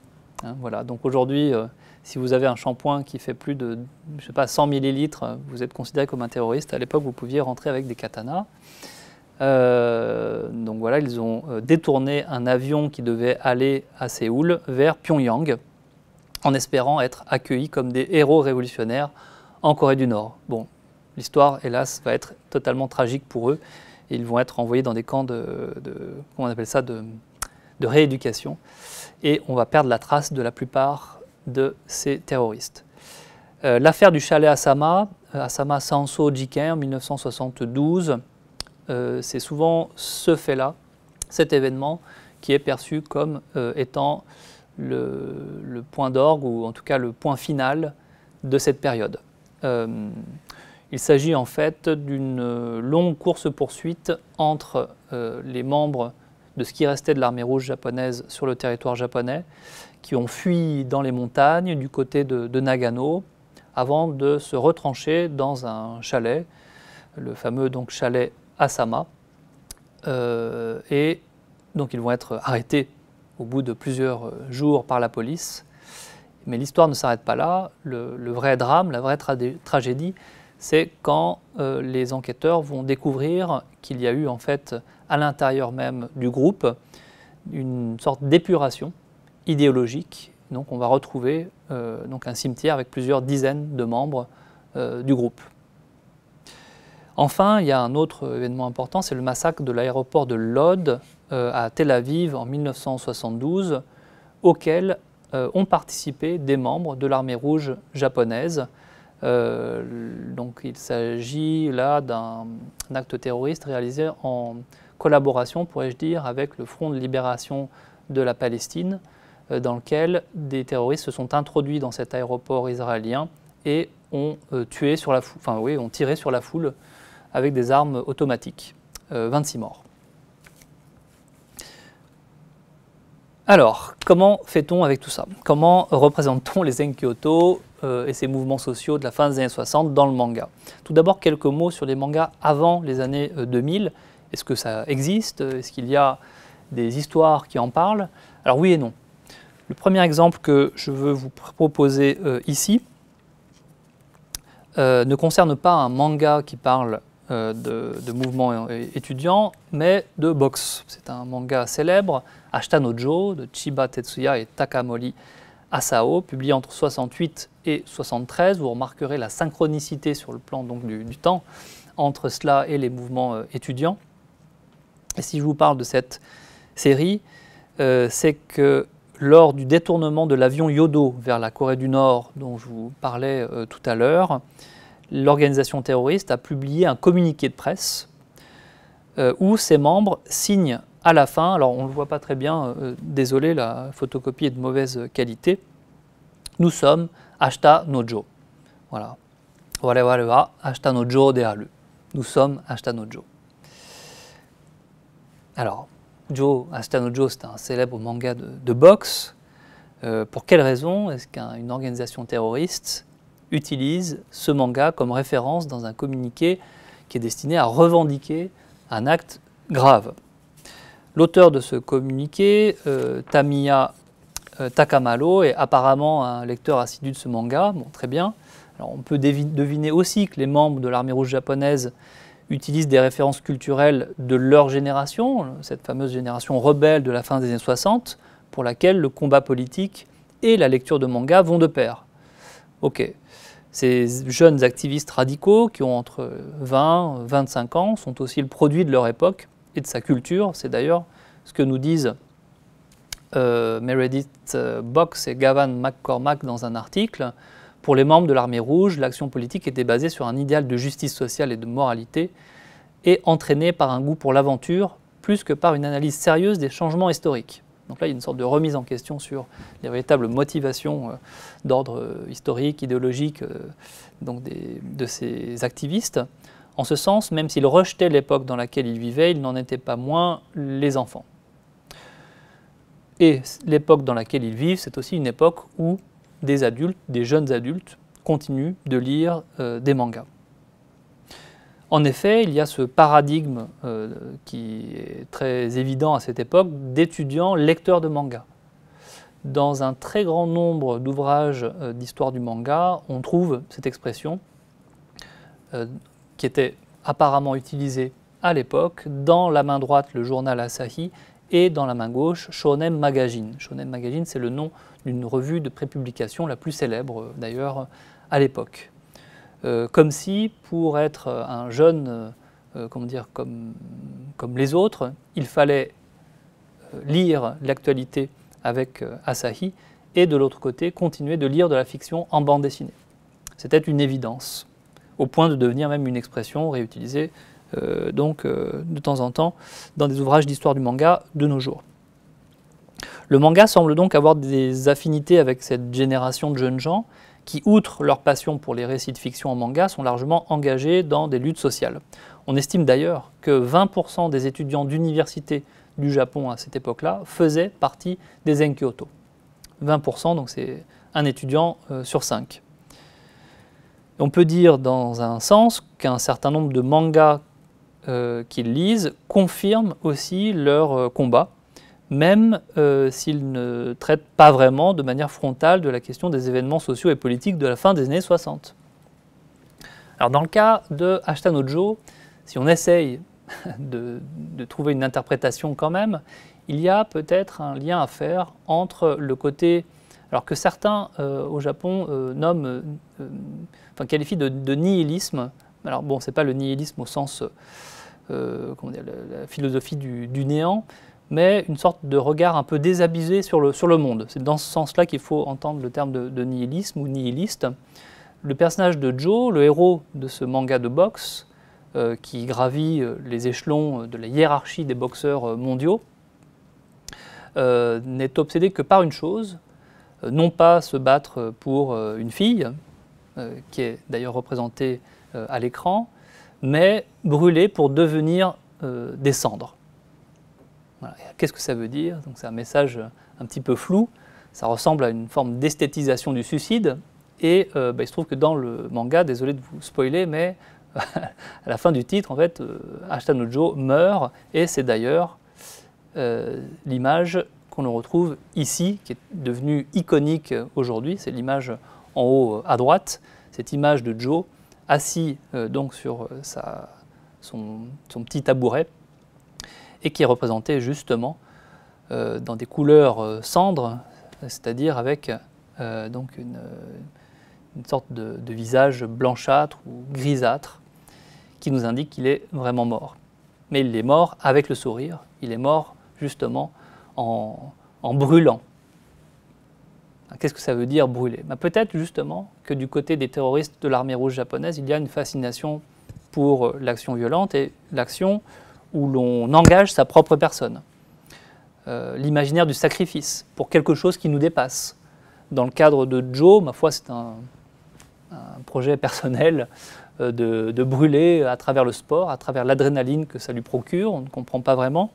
Hein, voilà. Donc aujourd'hui, si vous avez un shampoing qui fait plus de sais pas, 100 millilitres, vous êtes considéré comme un terroriste. À l'époque, vous pouviez rentrer avec des katanas. donc voilà, ils ont détourné un avion qui devait aller à Séoul vers Pyongyang en espérant être accueillis comme des héros révolutionnaires en Corée du Nord. Bon, l'histoire, hélas, va être totalement tragique pour eux. Ils vont être envoyés dans des camps de, on appelle ça, de, rééducation. Et on va perdre la trace de la plupart de ces terroristes. Euh, l'affaire du chalet Asama, euh, Asama Sanso Jiken en 1972, euh, c'est souvent ce fait-là, cet événement, qui est perçu comme étant le point d'orgue, ou en tout cas le point final de cette période. Euh, il s'agit en fait d'une euh, longue course-poursuite entre euh, les membres de ce qui restait de l'armée rouge japonaise sur le territoire japonais, qui ont fui dans les montagnes du côté de, Nagano, avant de se retrancher dans un chalet, le fameux donc chalet Asama. et donc ils vont être arrêtés au bout de plusieurs jours par la police. Mais l'histoire ne s'arrête pas là. Le, vrai drame, la vraie tragédie, c'est quand euh, les enquêteurs vont découvrir qu'il y a eu en fait à l'intérieur même du groupe une sorte d'épuration idéologique. Donc on va retrouver euh, donc un cimetière avec plusieurs dizaines de membres euh, du groupe. Enfin, il y a un autre événement important, c'est le massacre de l'aéroport de Lod à Tel Aviv en 1972, auquel euh, ont participé des membres de l'armée rouge japonaise. Euh, donc il s'agit là d'un acte terroriste réalisé en collaboration, pourrais-je dire, avec le Front de libération de la Palestine, euh, dans lequel des terroristes se sont introduits dans cet aéroport israélien et ont, tué sur la foule, enfin, oui, ont tiré sur la foule avec des armes automatiques. 26 morts. Alors, comment fait-on avec tout ça Comment représente-t-on les Enkyoto euh, et ces mouvements sociaux de la fin des années 60 dans le manga Tout d'abord, quelques mots sur les mangas avant les années 2000. Euh, Est-ce que ça existe Est-ce qu'il y a des histoires qui en parlent Alors oui et non. Le premier exemple que je veux vous proposer euh, ici ne concerne pas un manga qui parle euh, de, mouvements mouvement mais de boxe. C'est un manga célèbre, Ashtanojo de Chiba Tetsuya et Takamori Asao, publié entre 68 et 73. Vous remarquerez la synchronicité sur le plan donc, du, temps entre cela et les mouvements euh, étudiants. Et si je vous parle de cette série, euh, c'est que lors du détournement de l'avion Yodo vers la Corée du Nord, dont je vous parlais tout à l'heure, l'organisation terroriste a publié un communiqué de presse euh, où ses membres signent à la fin, alors on ne le voit pas très bien, euh, désolé, la photocopie est de mauvaise qualité, nous sommes Ashta Nojo. Voilà. Voilà, voilà, Ashta Nojo Nous sommes Ashta Alors, Joe, c'est un célèbre manga de, boxe. Euh, pour quelle raison est-ce qu'une organisation terroriste utilise ce manga comme référence dans un communiqué qui est destiné à revendiquer un acte grave. L'auteur de ce communiqué, euh, Tamiya euh, Takamalo, est apparemment un lecteur assidu de ce manga. Bon, très bien. on peut deviner aussi que les membres de l'armée rouge japonaise utilisent des références culturelles de leur génération, cette fameuse génération rebelle de la fin des années 60, pour laquelle le combat politique et la lecture de manga vont de pair. Ok, ces jeunes activistes radicaux qui ont entre 20 et 25 ans sont aussi le produit de leur époque et de sa culture. C'est d'ailleurs ce que nous disent euh, Meredith euh, Box et Gavin McCormack dans un article. Pour les membres de l'armée rouge, l'action politique était basée sur un idéal de justice sociale et de moralité et entraînée par un goût pour l'aventure plus que par une analyse sérieuse des changements historiques. Donc là, il y a une sorte de remise en question sur les véritables motivations euh, d'ordre euh, historique, idéologique, euh, de ces activistes. En ce sens, même s'ils rejetaient l'époque dans laquelle ils vivaient, ils n'en étaient pas moins les enfants. Et l'époque dans laquelle ils vivent, c'est aussi une époque où des adultes, des jeunes adultes, continuent de lire des mangas. En effet, il y a ce paradigme euh, qui est très évident à cette époque d'étudiants lecteurs de manga. Dans un très grand nombre d'ouvrages euh, d'histoire du manga, on trouve cette expression euh, qui était apparemment utilisée à l'époque dans la main droite le journal Asahi et dans la main gauche Shonen Magazine. Shonen Magazine, c'est le nom d'une revue de prépublication la plus célèbre d'ailleurs à l'époque. Euh, comme si pour être euh, un jeune, euh, dire, comme, les autres, il fallait lire l'actualité avec Asahi et de l'autre côté continuer de lire de la fiction en bande dessinée. C'était une évidence, au point de devenir même une expression réutilisée donc de temps en temps dans des ouvrages d'histoire du manga de nos jours. Le manga semble donc avoir des affinités avec cette génération de jeunes gens qui, outre leur passion pour les récits de fiction en manga, sont largement engagés dans des luttes sociales. On estime d'ailleurs que 20% des étudiants d'université du Japon à cette époque-là faisaient partie des Enkyoto. 20%, donc c'est un étudiant euh, sur cinq. On peut dire dans un sens qu'un certain nombre de mangas euh, qu'ils lisent confirment aussi leur euh, combat même euh, s'il ne traite pas vraiment de manière frontale de la question des événements sociaux et politiques de la fin des années 60. Alors dans le cas de Ashtanojo, si on essaye (laughs) de, trouver une interprétation quand même, il y a peut-être un lien à faire entre le côté, alors que certains euh, au Japon euh, qualifient de, nihilisme. Alors bon, n'est pas le nihilisme au sens, comment dire, la philosophie du néant, mais une sorte de regard un peu désabusé sur le, sur le monde. C'est dans ce sens-là qu'il faut entendre le terme de, nihilisme ou nihiliste. Le personnage de Joe, le héros de ce manga de boxe, euh, qui gravit euh, les échelons euh, de la hiérarchie des boxeurs mondiaux, n'est obsédé que par une chose, non pas se battre pour une fille, qui est d'ailleurs représentée à l'écran, mais brûler pour devenir des cendres. Qu'est-ce que ça veut dire c'est un message un petit peu flou. Ça ressemble à une forme d'esthétisation du suicide. Et euh, bah, il se trouve que dans le manga, désolé de vous spoiler, mais (laughs) à la fin du titre, en fait, euh, Ashtanojo meurt. Et c'est d'ailleurs euh, l'image qu'on retrouve ici, qui est devenue iconique aujourd'hui. C'est l'image en haut à droite, cette image de Joe assis donc sur son petit tabouret et qui est représenté justement euh, dans des couleurs euh, cendres, c'est-à-dire avec euh, donc une, sorte de, visage blanchâtre ou grisâtre qui nous indique qu'il est vraiment mort. Mais il est mort avec le sourire, il est mort justement en, brûlant. Qu'est-ce que ça veut dire brûler bah, Peut-être justement que du côté des terroristes de l'armée rouge japonaise, il y a une fascination pour l'action violente et l'action où l'on engage sa propre personne, euh, l'imaginaire du sacrifice pour quelque chose qui nous dépasse. Dans le cadre de Joe, ma foi, c'est un, projet (laughs) personnel euh, de, brûler à travers le sport, à travers l'adrénaline que ça lui procure, on ne comprend pas vraiment.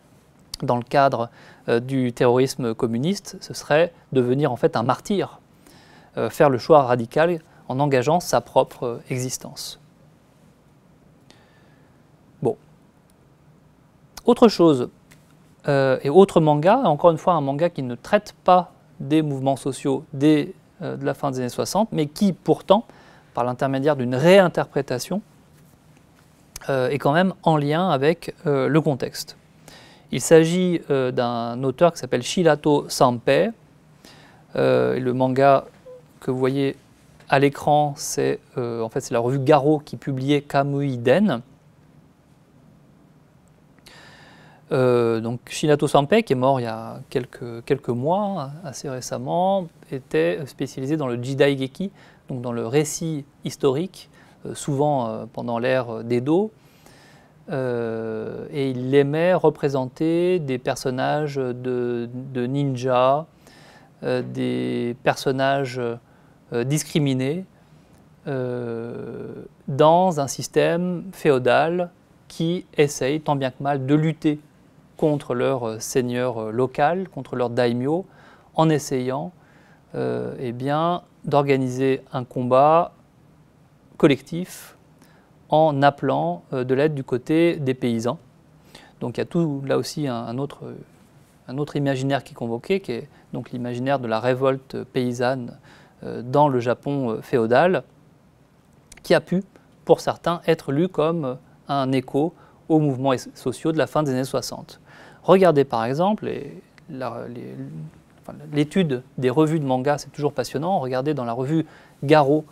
Dans le cadre euh, du terrorisme communiste, ce serait devenir en fait un martyr, faire le choix radical en engageant sa propre existence. Autre chose, euh, et autre manga, encore une fois un manga qui ne traite pas des mouvements sociaux dès euh, la fin des années 60, mais qui pourtant, par l'intermédiaire d'une réinterprétation, euh, est quand même en lien avec le contexte. Il s'agit d'un auteur qui s'appelle Shilato Sanpei. le manga que vous voyez à l'écran, c'est en fait c'est la revue Garo qui publiait Kamui Den. Euh, donc Shinato Sanpei, qui est mort il y a quelques, mois, assez récemment, était spécialisé dans le Geki, donc dans le récit historique, euh, souvent euh, pendant l'ère d'Edo. et il aimait représenter des personnages de, de ninja, des personnages discriminés, dans un système féodal qui essaye tant bien que mal de lutter contre leur euh, seigneur euh, local, contre leur daimyo, en essayant euh, eh bien, d'organiser un combat collectif en appelant de l'aide du côté des paysans. Donc il y a tout là aussi un, autre, un autre, imaginaire qui est convoqué, qui est donc l'imaginaire de la révolte paysanne dans le Japon féodal, qui a pu, pour certains, être lu comme un écho aux mouvements sociaux de la fin des années 60. Regardez par exemple l'étude des revues de manga, c'est toujours passionnant. Regardez dans la revue Garo,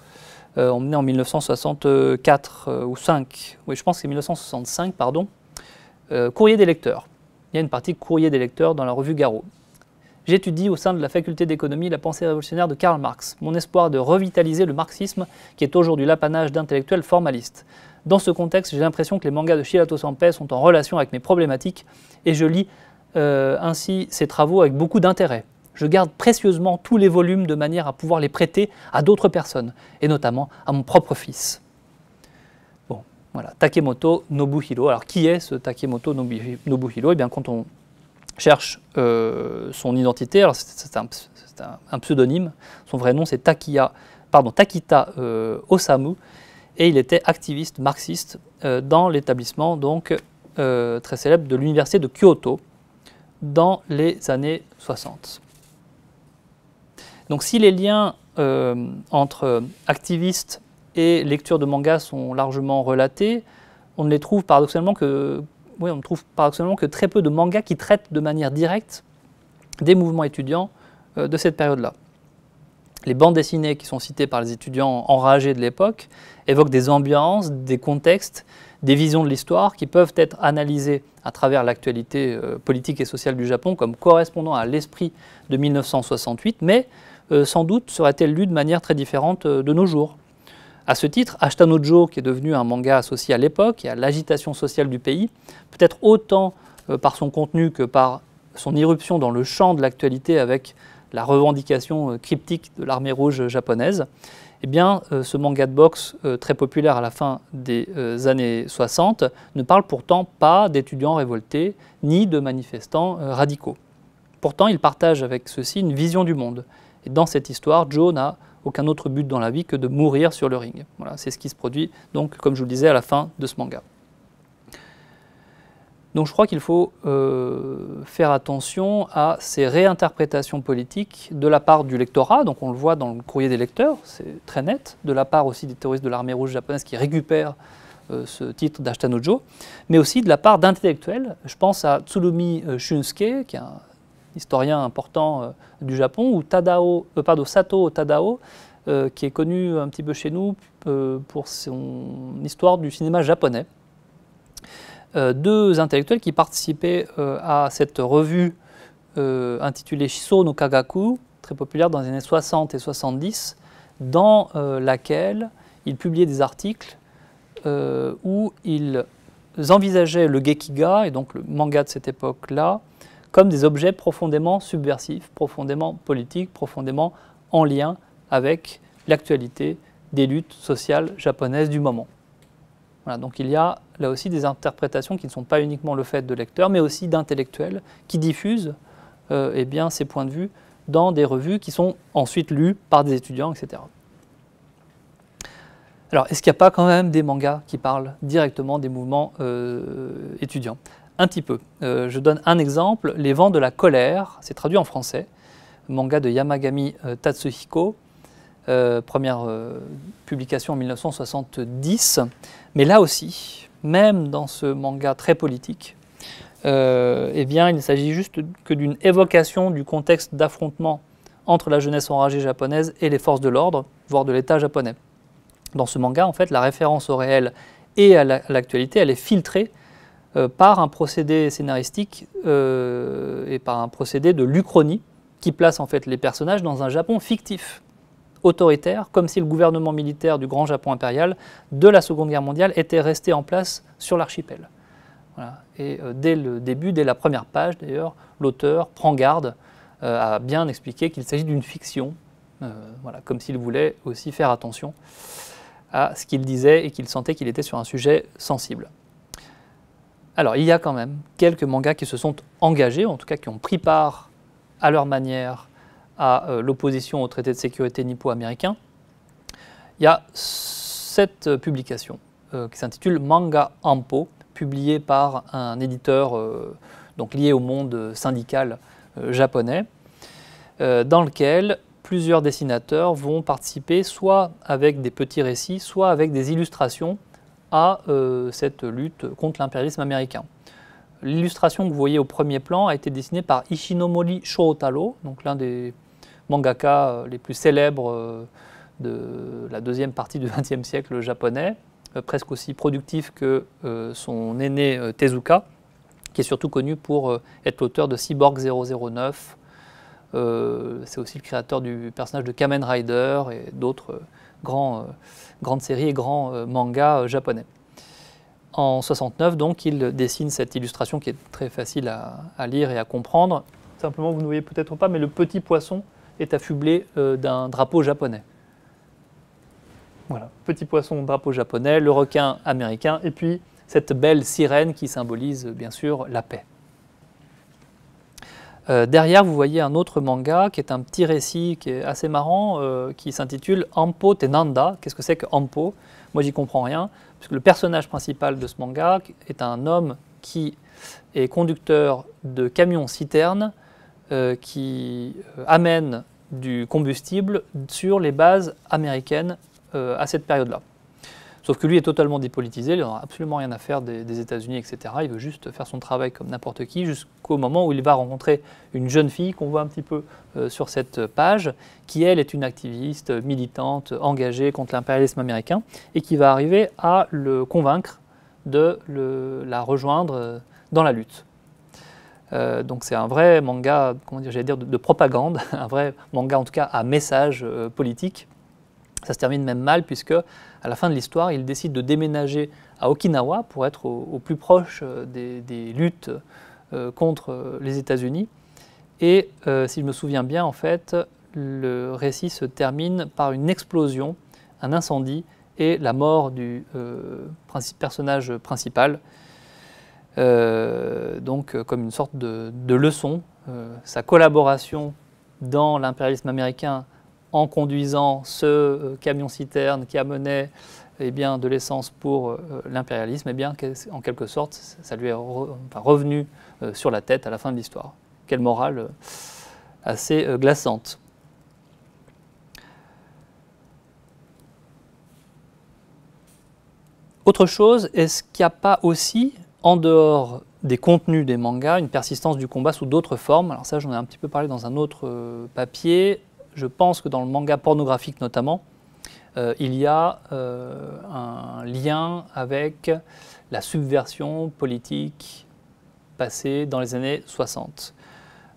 euh, emmenée en 1964 euh, ou 5, oui je pense que c'est 1965, pardon, euh, Courrier des lecteurs. Il y a une partie Courrier des lecteurs dans la revue Garo. J'étudie au sein de la faculté d'économie la pensée révolutionnaire de Karl Marx. Mon espoir de revitaliser le marxisme qui est aujourd'hui l'apanage d'intellectuels formalistes. Dans ce contexte, j'ai l'impression que les mangas de Shirato Sanpei sont en relation avec mes problématiques et je lis euh, ainsi ses travaux avec beaucoup d'intérêt. Je garde précieusement tous les volumes de manière à pouvoir les prêter à d'autres personnes, et notamment à mon propre fils. Bon, voilà, Takemoto Nobuhiro. Alors, qui est ce Takemoto Nobuhiro Eh bien, quand on cherche euh, son identité, alors c'est un, pseudonyme, son vrai nom c'est pardon, Takita euh, Osamu, et il était activiste marxiste euh, dans l'établissement donc euh, très célèbre de l'université de Kyoto dans les années 60. Donc si les liens euh, entre activistes et lecture de manga sont largement relatés, on ne les trouve paradoxalement que, oui, on trouve paradoxalement que très peu de mangas qui traitent de manière directe des mouvements étudiants de cette période-là les bandes dessinées qui sont citées par les étudiants enragés de l'époque évoquent des ambiances, des contextes, des visions de l'histoire qui peuvent être analysées à travers l'actualité euh, politique et sociale du Japon comme correspondant à l'esprit de 1968, mais euh, sans doute serait-elle lue de manière très différente euh, de nos jours. À ce titre, Ashtanojo, qui est devenu un manga associé à l'époque et à l'agitation sociale du pays, peut-être autant par son contenu que par son irruption dans le champ de l'actualité avec la revendication euh, cryptique de l'armée rouge japonaise, eh bien, euh, ce manga de boxe euh, très populaire à la fin des années 60 ne parle pourtant pas d'étudiants révoltés ni de manifestants radicaux. Pourtant, il partage avec ceux-ci une vision du monde. Et dans cette histoire, Joe n'a aucun autre but dans la vie que de mourir sur le ring. Voilà, c'est ce qui se produit, donc, comme je vous le disais, à la fin de ce manga. Donc je crois qu'il faut euh, faire attention à ces réinterprétations politiques de la part du lectorat, donc on le voit dans le courrier des lecteurs, c'est très net, de la part aussi des terroristes de l'armée rouge japonaise qui récupèrent euh, ce titre d'Ashtanojo, mais aussi de la part d'intellectuels. Je pense à Tsurumi euh, Shunsuke, qui est un historien important du Japon, ou Tadao, pardon, Sato Tadao, qui est connu un petit peu chez nous pour son histoire du cinéma japonais. Euh, deux intellectuels qui participaient euh, à cette revue euh, intitulée Shiso no Kagaku, très populaire dans les années 60 et 70, dans laquelle ils publiaient des articles où ils envisageaient le Gekiga, et donc le manga de cette époque-là, comme des objets profondément subversifs, profondément politiques, profondément en lien avec l'actualité des luttes sociales japonaises du moment. Voilà, donc il y a là aussi des interprétations qui ne sont pas uniquement le fait de lecteurs, mais aussi d'intellectuels qui diffusent euh, eh bien, ces points de vue dans des revues qui sont ensuite lues par des étudiants, etc. Alors, est-ce qu'il n'y a pas quand même des mangas qui parlent directement des mouvements euh, étudiants Un petit peu. Euh, je donne un exemple, Les vents de la colère, c'est traduit en français, manga de Yamagami Tatsuhiko, première publication en 1970. Mais là aussi, même dans ce manga très politique, euh, eh bien, il ne s'agit juste que d'une évocation du contexte d'affrontement entre la jeunesse enragée japonaise et les forces de l'ordre, voire de l'État japonais. Dans ce manga, en fait, la référence au réel et à l'actualité, elle est filtrée euh, par un procédé scénaristique euh, et par un procédé de lucronie qui place en fait les personnages dans un Japon fictif autoritaire, comme si le gouvernement militaire du grand Japon impérial de la Seconde Guerre mondiale était resté en place sur l'archipel. Et euh, dès le début, dès la première page d'ailleurs, l'auteur prend garde euh, à bien expliquer qu'il s'agit d'une fiction, euh, voilà, comme s'il voulait aussi faire attention à ce qu'il disait et qu'il sentait qu'il était sur un sujet sensible. Alors, il y a quand même quelques mangas qui se sont engagés, en tout cas qui ont pris part à leur manière à euh, l'opposition au traité de sécurité nippo-américain, il y a cette publication euh, qui s'intitule Manga Ampo, publiée par un éditeur euh, donc lié au monde syndical japonais, dans lequel plusieurs dessinateurs vont participer soit avec des petits récits, soit avec des illustrations à cette lutte contre l'impérialisme américain. L'illustration que vous voyez au premier plan a été dessinée par Ishinomori Shotaro, donc l'un des mangaka euh, les plus célèbres euh, de la deuxième partie du XXe siècle japonais, euh, presque aussi productif que son aîné Tezuka, qui est surtout connu pour être l'auteur de Cyborg 009. C'est aussi le créateur du personnage de Kamen Rider et d'autres grandes séries et grands mangas japonais. En 69, donc, il dessine cette illustration qui est très facile à, à lire et à comprendre. Simplement, vous ne voyez peut-être pas, mais le petit poisson est affublé euh, d'un drapeau japonais. Voilà, petit poisson, drapeau japonais, le requin américain, et puis cette belle sirène qui symbolise bien sûr la paix. Euh, derrière, vous voyez un autre manga qui est un petit récit qui est assez marrant, euh, qui s'intitule Ampo Tenanda. Qu'est-ce que c'est que Ampo Moi, j'y comprends rien, puisque le personnage principal de ce manga est un homme qui est conducteur de camions citernes euh, qui euh, amène du combustible sur les bases américaines euh, à cette période-là. Sauf que lui est totalement dépolitisé, il n'a absolument rien à faire des, États-Unis, etc. Il veut juste faire son travail comme n'importe qui, jusqu'au moment où il va rencontrer une jeune fille qu'on voit un petit peu sur cette page, qui elle est une activiste militante, engagée contre l'impérialisme américain, et qui va arriver à le convaincre de la rejoindre dans la lutte. Euh, donc c'est un vrai manga, j'allais de, propagande, (laughs) un vrai manga en tout cas à message euh, politique. Ça se termine même mal puisque à la fin de l'histoire, il décide de déménager à Okinawa pour être au, plus proche euh, des, luttes contre les États-Unis. Et si je me souviens bien, en fait, le récit se termine par une explosion, un incendie et la mort du personnage principal euh, donc euh, comme une sorte de, de leçon. Euh, sa collaboration dans l'impérialisme américain en conduisant ce camion-citerne qui amenait eh bien, de l'essence pour l'impérialisme, et eh bien, en quelque sorte, ça lui est revenu sur la tête à la fin de l'histoire. Quelle morale assez glaçante. Autre chose, est-ce qu'il n'y a pas aussi en dehors des contenus des mangas, une persistance du combat sous d'autres formes. Alors ça, j'en ai un petit peu parlé dans un autre euh, papier. Je pense que dans le manga pornographique notamment, euh, il y a euh, un lien avec la subversion politique passée dans les années 60.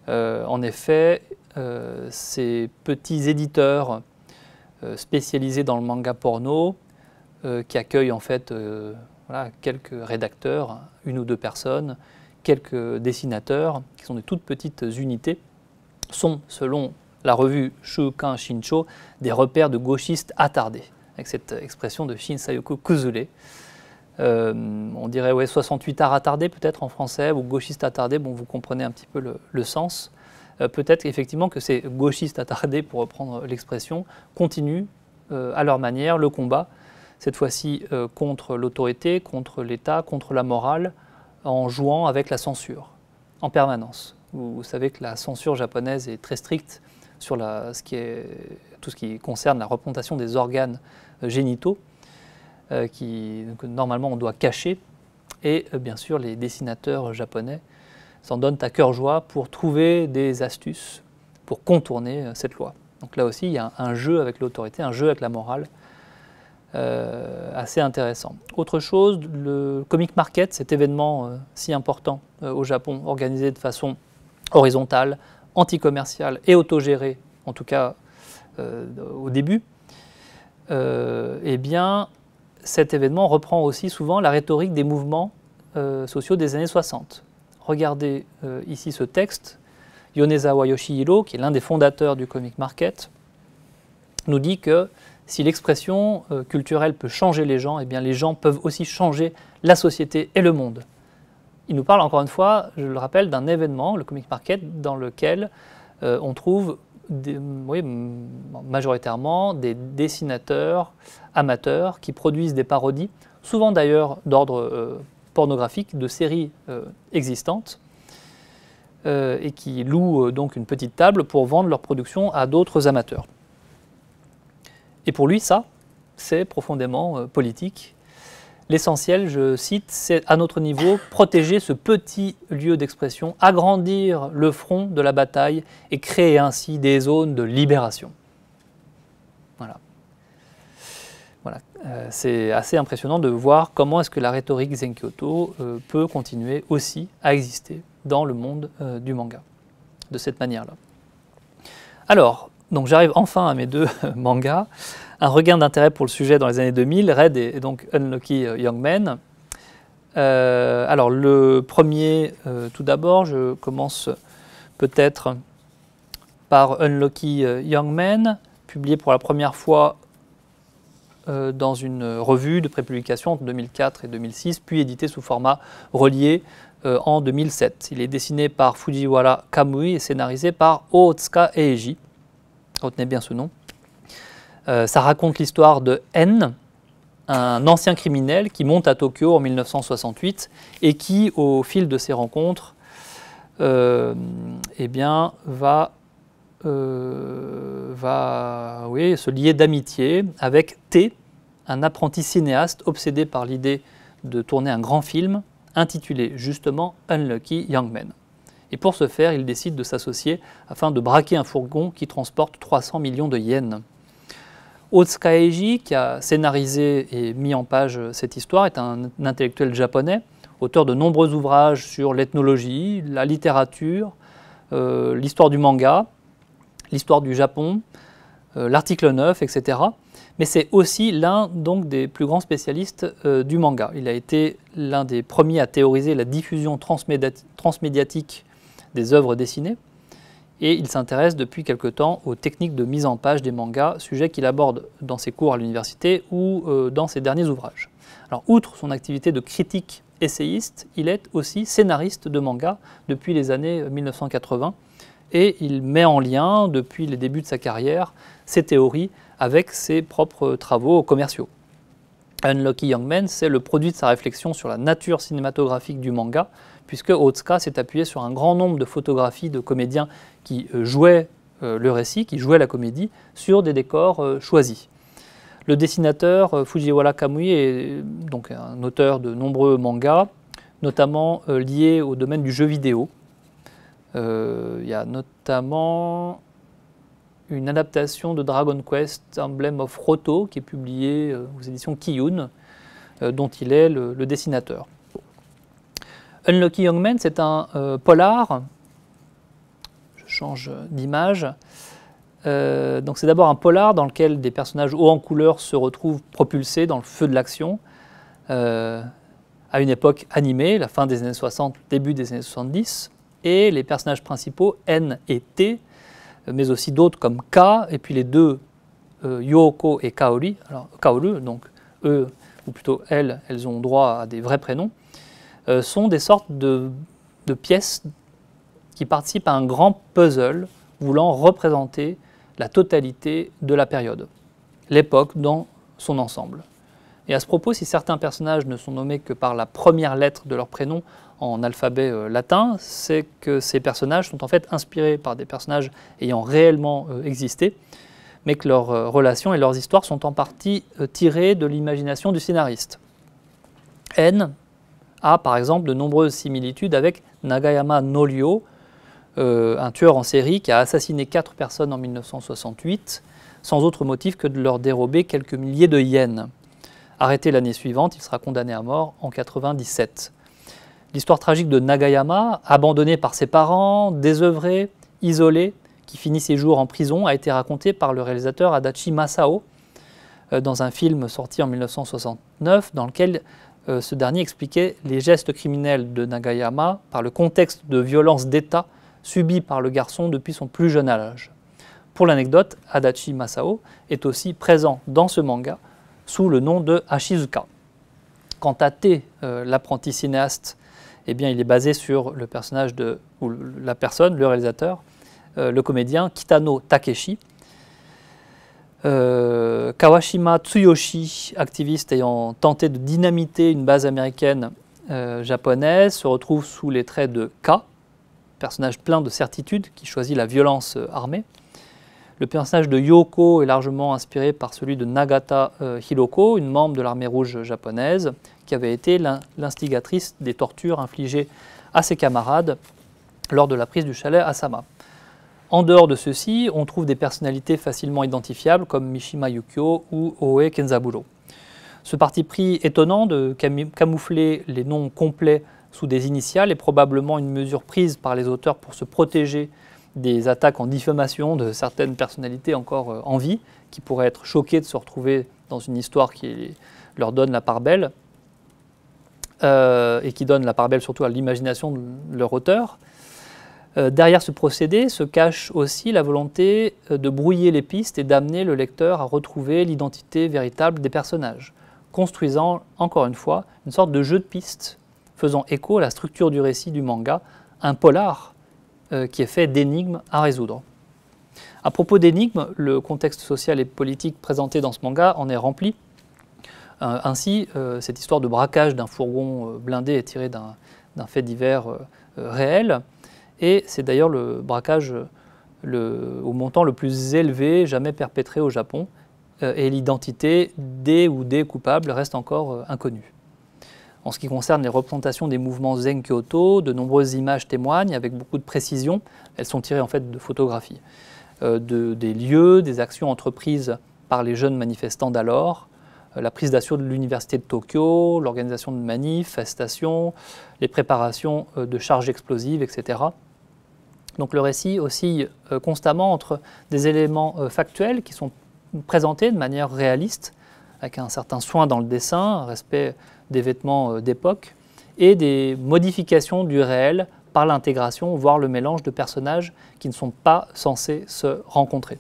en effet, ces petits éditeurs spécialisés dans le manga porno, qui accueillent en fait voilà, quelques rédacteurs, une ou deux personnes, quelques dessinateurs, qui sont des toutes petites unités, sont, selon la revue Shukan Shincho, des repères de gauchistes attardés, avec cette expression de Shin Sayoko Kuzule. Euh, on dirait ouais, 68 arts attardés peut-être en français, ou gauchistes attardés, bon, vous comprenez un petit peu le, sens. Euh, peut-être effectivement que ces gauchistes attardés, pour reprendre l'expression, continuent euh, à leur manière le combat cette fois-ci euh, contre l'autorité, contre l'État, contre la morale, en jouant avec la censure, en permanence. Vous, savez que la censure japonaise est très stricte sur ce qui est, tout ce qui concerne la représentation des organes euh, génitaux, euh, qui, que normalement on doit cacher. Et bien sûr, les dessinateurs japonais s'en donnent à cœur joie pour trouver des astuces pour contourner cette loi. Donc là aussi, il y a un jeu avec l'autorité, un jeu avec la morale, euh, assez intéressant. Autre chose, le Comic Market, cet événement euh, si important euh, au Japon, organisé de façon horizontale, anticommerciale et autogérée, en tout cas au début, eh bien, cet événement reprend aussi souvent la rhétorique des mouvements sociaux des années 60. Regardez ici ce texte. Yonezawa Yoshihiro, qui est l'un des fondateurs du Comic Market, nous dit que si l'expression euh, culturelle peut changer les gens, eh bien les gens peuvent aussi changer la société et le monde. Il nous parle encore une fois, je le rappelle, d'un événement, le Comic Market, dans lequel euh, on trouve majoritairement des dessinateurs amateurs qui produisent des parodies, souvent d'ailleurs d'ordre euh, pornographique, de séries existantes, et qui louent donc une petite table pour vendre leur production à d'autres amateurs. Et pour lui, ça, c'est profondément euh, politique. L'essentiel, je cite, c'est à notre niveau protéger ce petit lieu d'expression, agrandir le front de la bataille et créer ainsi des zones de libération. Voilà. Voilà. Euh, c'est assez impressionnant de voir comment est-ce que la rhétorique Zenkyoto euh, peut continuer aussi à exister dans le monde du manga, de cette manière-là. Alors, donc j'arrive enfin à mes deux (laughs) mangas. Un regain d'intérêt pour le sujet dans les années 2000, Red et, donc Unlucky euh, Young Men. Euh, alors le premier, euh, tout d'abord, je commence peut-être par Unlucky Young Men, publié pour la première fois dans une revue de prépublication entre 2004 et 2006, puis édité sous format relié en 2007. Il est dessiné par Fujiwara Kamui et scénarisé par Otsuka Eiji retenez bien ce nom. Euh, ça raconte l'histoire de N, un ancien criminel qui monte à Tokyo en 1968 et qui, au fil de ses rencontres, euh, eh bien, va, euh, va oui, se lier d'amitié avec T, un apprenti cinéaste obsédé par l'idée de tourner un grand film intitulé justement Unlucky Young Men. Et pour ce faire, il décide de s'associer afin de braquer un fourgon qui transporte 300 millions de yens. Eiji, qui a scénarisé et mis en page cette histoire, est un intellectuel japonais, auteur de nombreux ouvrages sur l'ethnologie, la littérature, euh, l'histoire du manga, l'histoire du Japon, euh, l'article 9, etc. Mais c'est aussi l'un des plus grands spécialistes euh, du manga. Il a été l'un des premiers à théoriser la diffusion transmédiatique des œuvres dessinées. Et il s'intéresse depuis quelque temps aux techniques de mise en page des mangas, sujet qu'il aborde dans ses cours à l'université ou euh, dans ses derniers ouvrages. Alors, outre son activité de critique essayiste, il est aussi scénariste de mangas depuis les années 1980 euh, et il met en lien, depuis les débuts de sa carrière, ses théories avec ses propres travaux commerciaux. Unlucky Young Man, c'est le produit de sa réflexion sur la nature cinématographique du manga, puisque Otsuka s'est appuyé sur un grand nombre de photographies de comédiens qui euh, jouaient euh, le récit, qui jouaient la comédie, sur des décors euh, choisis. Le dessinateur Fujiwara Kamui est donc un auteur de nombreux mangas, notamment liés au domaine du jeu vidéo. Il y a notamment une adaptation de Dragon Quest Emblem of Roto qui est publiée aux éditions Kiyun, dont il est le dessinateur. Unlucky Young Men, c'est un euh, polar. Je change d'image. Euh, donc c'est d'abord un polar dans lequel des personnages hauts en couleur se retrouvent propulsés dans le feu de l'action euh, à une époque animée, la fin des années 60, début des années 70, et les personnages principaux N et T, mais aussi d'autres comme K, et puis les deux Yoko et Kaori, alors Kaoru, donc eux, ou plutôt elles, elles ont droit à des vrais prénoms, euh, sont des sortes de, pièces qui participent à un grand puzzle voulant représenter la totalité de la période, l'époque dans son ensemble. Et à ce propos, si certains personnages ne sont nommés que par la première lettre de leur prénom en alphabet euh, latin, c'est que ces personnages sont en fait inspirés par des personnages ayant réellement euh, existé, mais que leurs relations et leurs histoires sont en partie tirées de l'imagination du scénariste. N, a par exemple de nombreuses similitudes avec Nagayama Nolio, euh, un tueur en série qui a assassiné quatre personnes en 1968, sans autre motif que de leur dérober quelques milliers de yens. Arrêté l'année suivante, il sera condamné à mort en 1997. L'histoire tragique de Nagayama, abandonné par ses parents, désœuvré, isolé, qui finit ses jours en prison, a été racontée par le réalisateur Adachi Masao euh, dans un film sorti en 1969 dans lequel euh, ce dernier expliquait les gestes criminels de Nagayama par le contexte de violence d'État subie par le garçon depuis son plus jeune âge. Pour l'anecdote, Adachi Masao est aussi présent dans ce manga sous le nom de Ashizuka. Quant à T, euh, l'apprenti cinéaste, eh bien, il est basé sur le personnage de, ou la personne, le réalisateur, euh, le comédien Kitano Takeshi, euh, Kawashima Tsuyoshi, activiste ayant tenté de dynamiter une base américaine euh, japonaise, se retrouve sous les traits de Ka, personnage plein de certitudes qui choisit la violence euh, armée. Le personnage de Yoko est largement inspiré par celui de Nagata Hiroko, une membre de l'armée rouge japonaise, qui avait été l'instigatrice des tortures infligées à ses camarades lors de la prise du chalet Asama. En dehors de ceux-ci, on trouve des personnalités facilement identifiables comme Mishima Yukio ou Oe Kenzaburo. Ce parti pris étonnant de camoufler les noms complets sous des initiales est probablement une mesure prise par les auteurs pour se protéger des attaques en diffamation de certaines personnalités encore euh, en vie, qui pourraient être choquées de se retrouver dans une histoire qui leur donne la part belle, euh, et qui donne la part belle surtout à l'imagination de leur auteur. Euh, derrière ce procédé se cache aussi la volonté euh, de brouiller les pistes et d'amener le lecteur à retrouver l'identité véritable des personnages, construisant, encore une fois, une sorte de jeu de pistes, faisant écho à la structure du récit du manga, un polar euh, qui est fait d'énigmes à résoudre. À propos d'énigmes, le contexte social et politique présenté dans ce manga en est rempli. ainsi, cette histoire de braquage d'un fourgon blindé est tirée d'un fait divers réel. Et c'est d'ailleurs le braquage euh, au montant le plus élevé jamais perpétré au Japon. Euh, et l'identité des ou des coupables reste encore euh, inconnue. En ce qui concerne les représentations des mouvements Zen Kyoto, de nombreuses images témoignent avec beaucoup de précision. Elles sont tirées en fait de photographies, des lieux, des actions entreprises par les jeunes manifestants d'alors, la prise d'assaut de l'université de Tokyo, l'organisation de manifestations, les préparations de charges explosives, etc. Donc le récit oscille euh, constamment entre des éléments euh, factuels qui sont présentés de manière réaliste, avec un certain soin dans le dessin, un respect des vêtements euh, d'époque, et des modifications du réel par l'intégration, voire le mélange de personnages qui ne sont pas censés se rencontrer.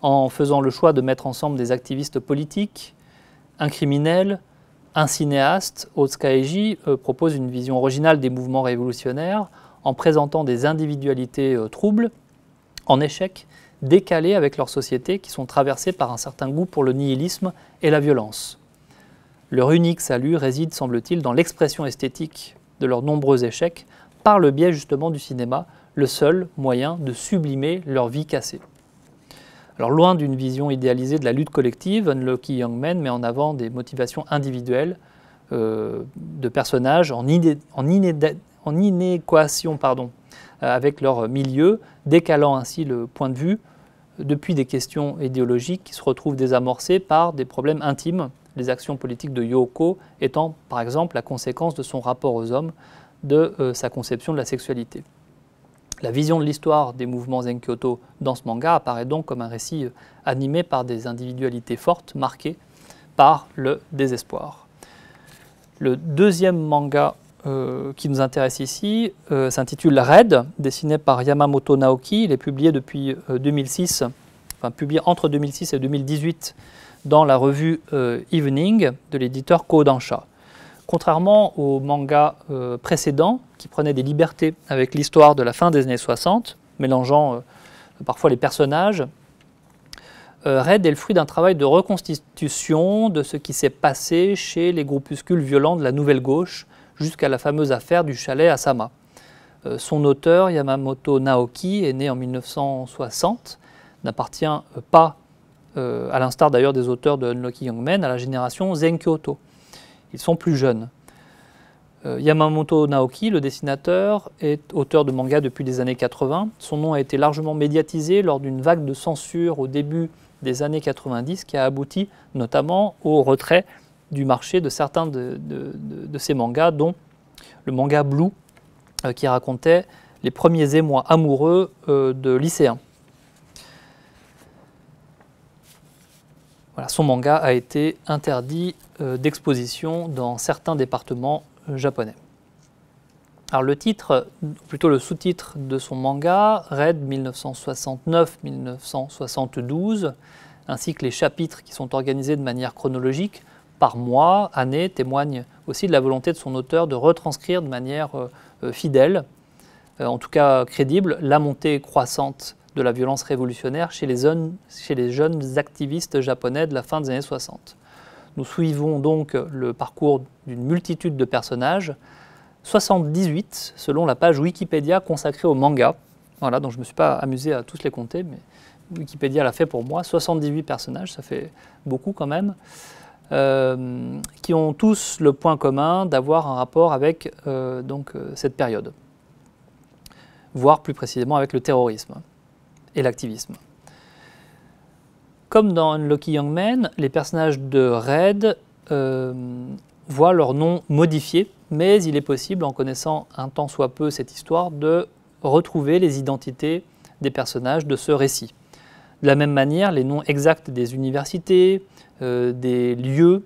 En faisant le choix de mettre ensemble des activistes politiques, un criminel, un cinéaste, Eiji propose une vision originale des mouvements révolutionnaires en présentant des individualités euh, troubles, en échec, décalées avec leur société, qui sont traversées par un certain goût pour le nihilisme et la violence. Leur unique salut réside, semble-t-il, dans l'expression esthétique de leurs nombreux échecs, par le biais justement du cinéma, le seul moyen de sublimer leur vie cassée. Alors loin d'une vision idéalisée de la lutte collective, Unlucky Young Men met en avant des motivations individuelles euh, de personnages en, inédit en inéquation pardon, euh, avec leur milieu, décalant ainsi le point de vue depuis des questions idéologiques qui se retrouvent désamorcées par des problèmes intimes, les actions politiques de Yoko étant par exemple la conséquence de son rapport aux hommes, de euh, sa conception de la sexualité. La vision de l'histoire des mouvements zen dans ce manga apparaît donc comme un récit euh, animé par des individualités fortes, marquées par le désespoir. Le deuxième manga euh, qui nous intéresse ici euh, s'intitule Red, dessiné par Yamamoto Naoki. Il est publié depuis 2006, euh, enfin publié entre 2006 et 2018 dans la revue Evening de l'éditeur Kodansha. Contrairement aux manga précédents, qui prenait des libertés avec l'histoire de la fin des années 60, mélangeant parfois les personnages, Red est le fruit d'un travail de reconstitution de ce qui s'est passé chez les groupuscules violents de la Nouvelle Gauche jusqu'à la fameuse affaire du chalet Asama. Euh, son auteur, Yamamoto Naoki, est né en 1960, n'appartient euh, pas, euh, à l'instar d'ailleurs des auteurs de Unlucky Young Men, à la génération Zenkyoto. Ils sont plus jeunes. Yamamoto Naoki, le dessinateur, est auteur de manga depuis les années 80. Son nom a été largement médiatisé lors d'une vague de censure au début des années 90 qui a abouti notamment au retrait du marché de certains de, de, ces mangas, dont le manga Blue, euh, qui racontait les premiers émois amoureux euh, de lycéens. son manga a été interdit euh, d'exposition dans certains départements japonais. Alors le titre, plutôt le sous-titre de son manga, Red 1969-1972, ainsi que les chapitres qui sont organisés de manière chronologique, par mois, année, témoigne aussi de la volonté de son auteur de retranscrire de manière euh, euh, fidèle, euh, en tout cas crédible, la montée croissante de la violence révolutionnaire chez les, jeunes, activistes japonais de la fin des années 60. Nous suivons donc le parcours d'une multitude de personnages, 78 selon la page Wikipédia consacrée au manga. Voilà, donc je ne me suis pas amusé à tous les compter, mais Wikipédia l'a fait pour moi. 78 personnages, ça fait beaucoup quand même. Euh, qui ont tous le point commun d'avoir un rapport avec euh, donc, euh, cette période, voire plus précisément avec le terrorisme et l'activisme. Comme dans Lucky Young Men, les personnages de Red voient leurs noms modifié, mais il est possible, en connaissant un tant soit peu cette histoire, de retrouver les identités des personnages de ce récit. De la même manière, les noms exacts des universités, euh, des lieux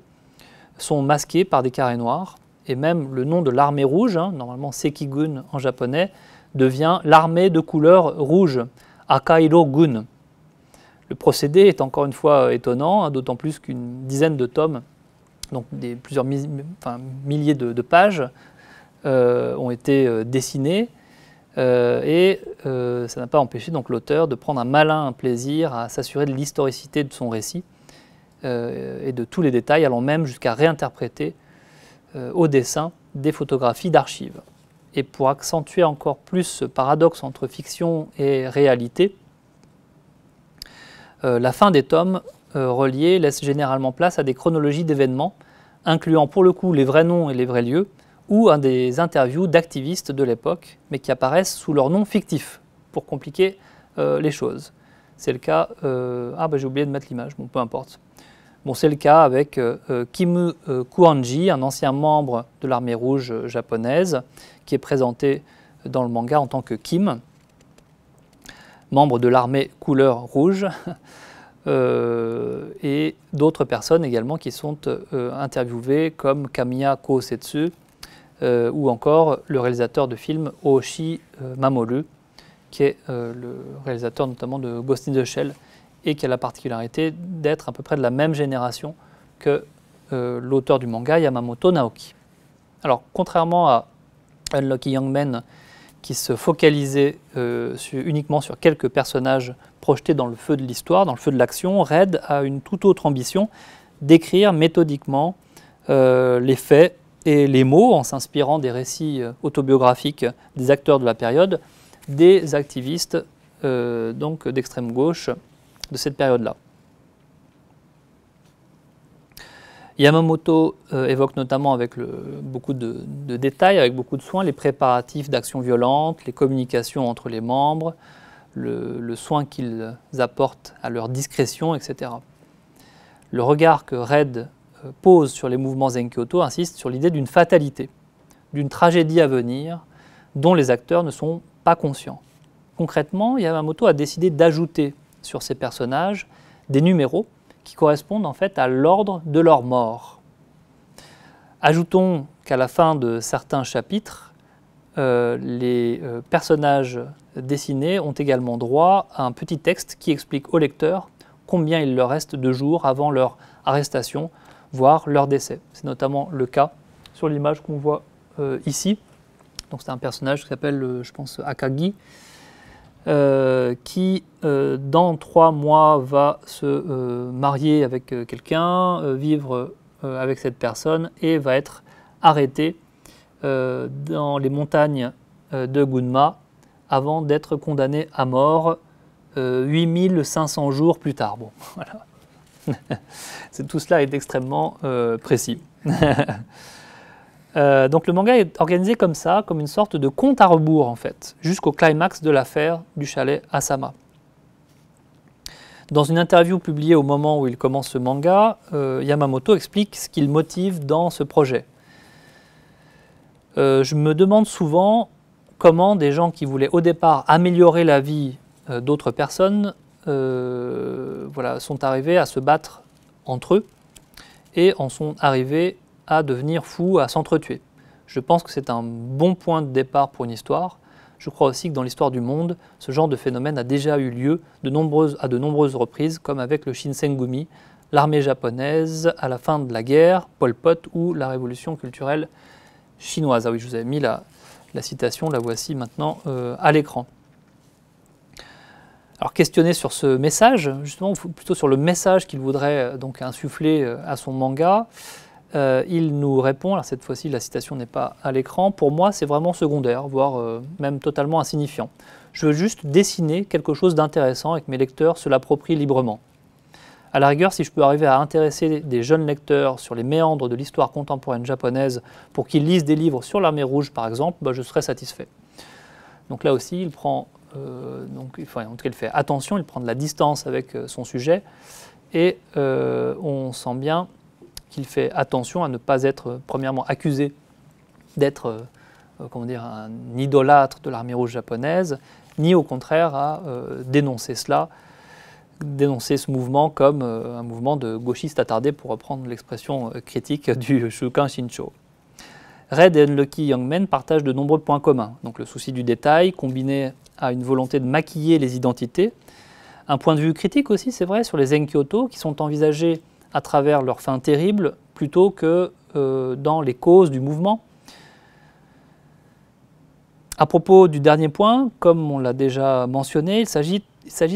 sont masqués par des carrés noirs. Et même le nom de l'armée rouge, hein, normalement Sekigun en japonais, devient l'armée de couleur rouge, Akairo-gun. Le procédé est encore une fois euh, étonnant, hein, d'autant plus qu'une dizaine de tomes, donc des, plusieurs milliers de, pages, euh, ont été dessinés. et ça n'a pas empêché donc l'auteur de prendre un malin plaisir à s'assurer de l'historicité de son récit euh, et de tous les détails, allant même jusqu'à réinterpréter euh, au dessin des photographies d'archives. Et pour accentuer encore plus ce paradoxe entre fiction et réalité, euh, la fin des tomes reliés laisse généralement place à des chronologies d'événements, incluant pour le coup les vrais noms et les vrais lieux, ou à des interviews d'activistes de l'époque, mais qui apparaissent sous leur nom fictif, pour compliquer les choses. C'est le cas... ah, bah, j'ai oublié de mettre l'image, bon, peu importe c'est le cas avec euh, euh, Kim euh, Kuanji, un ancien membre de l'armée rouge japonaise, qui est présenté dans le manga en tant que Kim, membre de l'armée couleur rouge, (laughs) et d'autres personnes également qui sont interviewées comme Kamiya Kosetsu ou encore le réalisateur de film Oshi Mamoru, qui est le réalisateur notamment de Ghost in the Shell et qui a la particularité d'être à peu près de la même génération que euh, l'auteur du manga Yamamoto Naoki. Alors, contrairement à Unlucky Young Men, qui se focalisait euh, uniquement sur quelques personnages projetés dans le feu de l'histoire, dans le feu de l'action, Red a une toute autre ambition d'écrire méthodiquement euh, les faits et les mots en s'inspirant des récits autobiographiques des acteurs de la période, des activistes d'extrême gauche de cette période-là. Yamamoto euh, évoque notamment avec beaucoup de, détails, avec beaucoup de soin, les préparatifs d'actions violentes, les communications entre les membres, le, soin qu'ils apportent à leur discrétion, etc. Le regard que Red euh, pose sur les mouvements Zenkyoto insiste sur l'idée d'une fatalité, d'une tragédie à venir dont les acteurs ne sont pas conscients. Concrètement, Yamamoto a décidé d'ajouter sur ces personnages des numéros qui correspondent en fait à l'ordre de leur mort. Ajoutons qu'à la fin de certains chapitres, euh, les euh, personnages dessinés ont également droit à un petit texte qui explique au lecteur combien il leur reste de jours avant leur arrestation, voire leur décès. C'est notamment le cas sur l'image qu'on voit euh, ici. Donc c'est un personnage qui s'appelle, je pense, Akagi, euh, qui, euh, dans trois mois, va se euh, marier avec quelqu'un, vivre avec cette personne et va être arrêté dans les montagnes de Gunma avant d'être condamné à mort 8500 jours plus tard. (laughs) (laughs) tout cela est extrêmement précis. (laughs) Euh, donc le manga est organisé comme ça, comme une sorte de compte à rebours en fait, jusqu'au climax de l'affaire du chalet Asama. Dans une interview publiée au moment où il commence ce manga, euh, Yamamoto explique ce qu'il motive dans ce projet. Euh, je me demande souvent comment des gens qui voulaient au départ améliorer la vie d'autres personnes sont arrivés à se battre entre eux et en sont arrivés à devenir fou, à s'entretuer. Je pense que c'est un bon point de départ pour une histoire. Je crois aussi que dans l'histoire du monde, ce genre de phénomène a déjà eu lieu de nombreuses, à de nombreuses reprises, comme avec le Shinsengumi, l'armée japonaise à la fin de la guerre, Pol Pot ou la révolution culturelle chinoise. Ah oui, je vous avais mis la, citation, la voici maintenant euh, à l'écran. Alors questionné sur ce message, justement plutôt sur le message qu'il voudrait euh, donc insuffler euh, à son manga, euh, il nous répond, alors cette fois-ci la citation n'est pas à l'écran, pour moi c'est vraiment secondaire, voire euh, même totalement insignifiant. Je veux juste dessiner quelque chose d'intéressant et que mes lecteurs se l'approprient librement. À la rigueur, si je peux arriver à intéresser des jeunes lecteurs sur les méandres de l'histoire contemporaine japonaise pour qu'ils lisent des livres sur l'armée rouge par exemple, bah, je serais satisfait. Donc là aussi, il prend, euh, donc, en tout cas il fait attention, il prend de la distance avec son sujet et on sent bien qu'il fait attention à ne pas être, euh, premièrement, accusé d'être euh, euh, comment dire, un idolâtre de l'armée rouge japonaise, ni au contraire à dénoncer cela, dénoncer ce mouvement comme un mouvement de gauchiste attardé pour reprendre l'expression critique (laughs) du Shukan Shincho. Red et Unlucky Young partagent de nombreux points communs, donc le souci du détail combiné à une volonté de maquiller les identités, un point de vue critique aussi, c'est vrai, sur les Enkyoto qui sont envisagés à travers leurs fins terribles, plutôt que euh, dans les causes du mouvement. À propos du dernier point, comme on l'a déjà mentionné, il s'agit,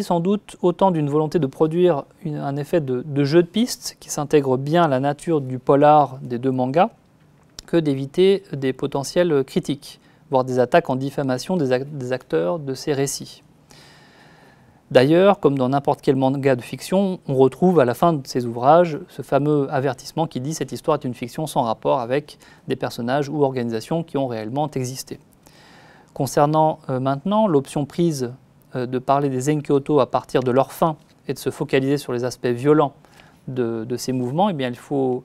sans doute autant d'une volonté de produire un effet de, jeu de piste qui s'intègre bien à la nature du polar des deux mangas que d'éviter des potentiels critiques, voire des attaques en diffamation des acteurs de ces récits. D'ailleurs, comme dans n'importe quel manga de fiction, on retrouve à la fin de ces ouvrages ce fameux avertissement qui dit cette histoire est une fiction sans rapport avec des personnages ou organisations qui ont réellement existé. Concernant euh, maintenant l'option prise euh, de parler des Enkyoto à partir de leur fin et de se focaliser sur les aspects violents de, ces mouvements, eh bien, il faut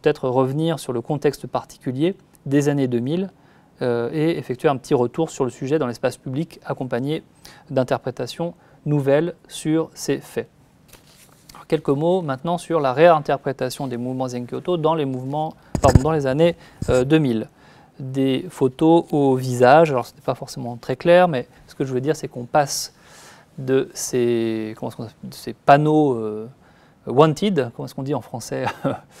peut-être revenir sur le contexte particulier des années 2000 euh, et effectuer un petit retour sur le sujet dans l'espace public accompagné d'interprétations nouvelles sur ces faits. quelques mots maintenant sur la réinterprétation des mouvements Zenkyoto dans les, mouvements, dans les années 2000 euh, des photos au visage. Alors, ce n'est pas forcément très clair, mais ce que je veux dire, c'est qu'on passe de ces, panneaux euh, wanted, comment est-ce qu'on dit en français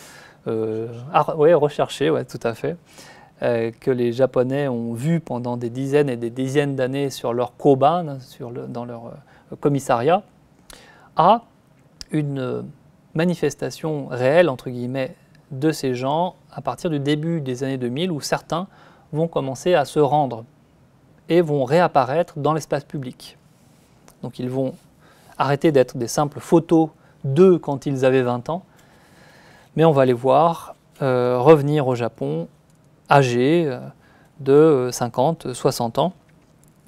(laughs) euh, ouais, recherchés, ouais, tout à fait, que les Japonais ont vu pendant des dizaines et des dizaines d'années sur leur koban, sur dans leur commissariat à une manifestation réelle, entre guillemets, de ces gens à partir du début des années 2000 où certains vont commencer à se rendre et vont réapparaître dans l'espace public. Donc ils vont arrêter d'être des simples photos d'eux quand ils avaient 20 ans, mais on va les voir euh, revenir au Japon âgés euh, de 50, 60 ans,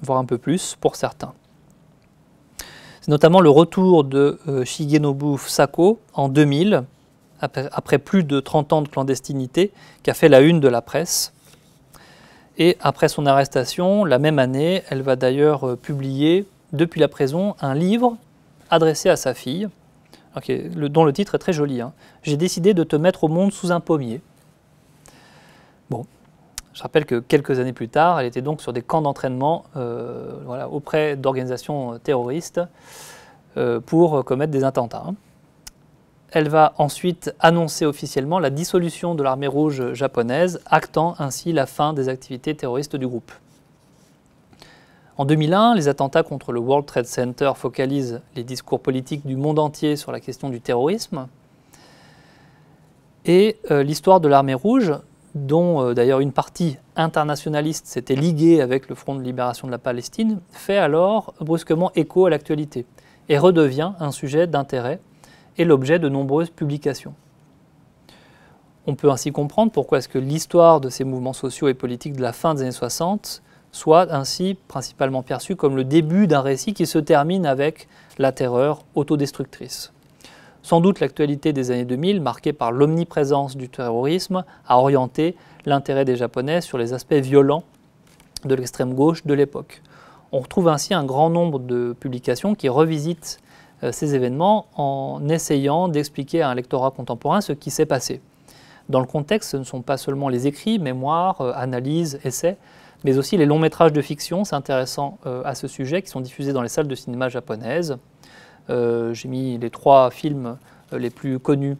voire un peu plus pour certains. C'est notamment le retour de euh, Shigenobu Sako en 2000, après, plus de 30 ans de clandestinité, qui a fait la une de la presse. Et après son arrestation, la même année, elle va d'ailleurs euh, publier, depuis la prison, un livre adressé à sa fille, le, dont le titre est très joli. Hein. J'ai décidé de te mettre au monde sous un pommier. Bon, je rappelle que quelques années plus tard, elle était donc sur des camps d'entraînement euh, auprès d'organisations terroristes euh, pour commettre des attentats. Hein. Elle va ensuite annoncer officiellement la dissolution de l'armée rouge japonaise, actant ainsi la fin des activités terroristes du groupe. En 2001, les attentats contre le World Trade Center focalisent les discours politiques du monde entier sur la question du terrorisme. Et euh, l'histoire de l'armée rouge dont euh, d'ailleurs une partie internationaliste s'était liguée avec le Front de libération de la Palestine, fait alors brusquement écho à l'actualité et redevient un sujet d'intérêt et l'objet de nombreuses publications. On peut ainsi comprendre pourquoi est-ce que l'histoire de ces mouvements sociaux et politiques de la fin des années 60 soit ainsi principalement perçue comme le début d'un récit qui se termine avec la terreur autodestructrice. Sans doute l'actualité des années 2000, marquée par l'omniprésence du terrorisme, a orienté l'intérêt des Japonais sur les aspects violents de l'extrême gauche de l'époque. On retrouve ainsi un grand nombre de publications qui revisitent euh, ces événements en essayant d'expliquer à un lectorat contemporain ce qui s'est passé. Dans le contexte, ce ne sont pas seulement les écrits, mémoires, euh, analyses, essais, mais aussi les longs métrages de fiction s'intéressant euh, à ce sujet qui sont diffusés dans les salles de cinéma japonaises, euh, j'ai mis les trois films euh, les plus connus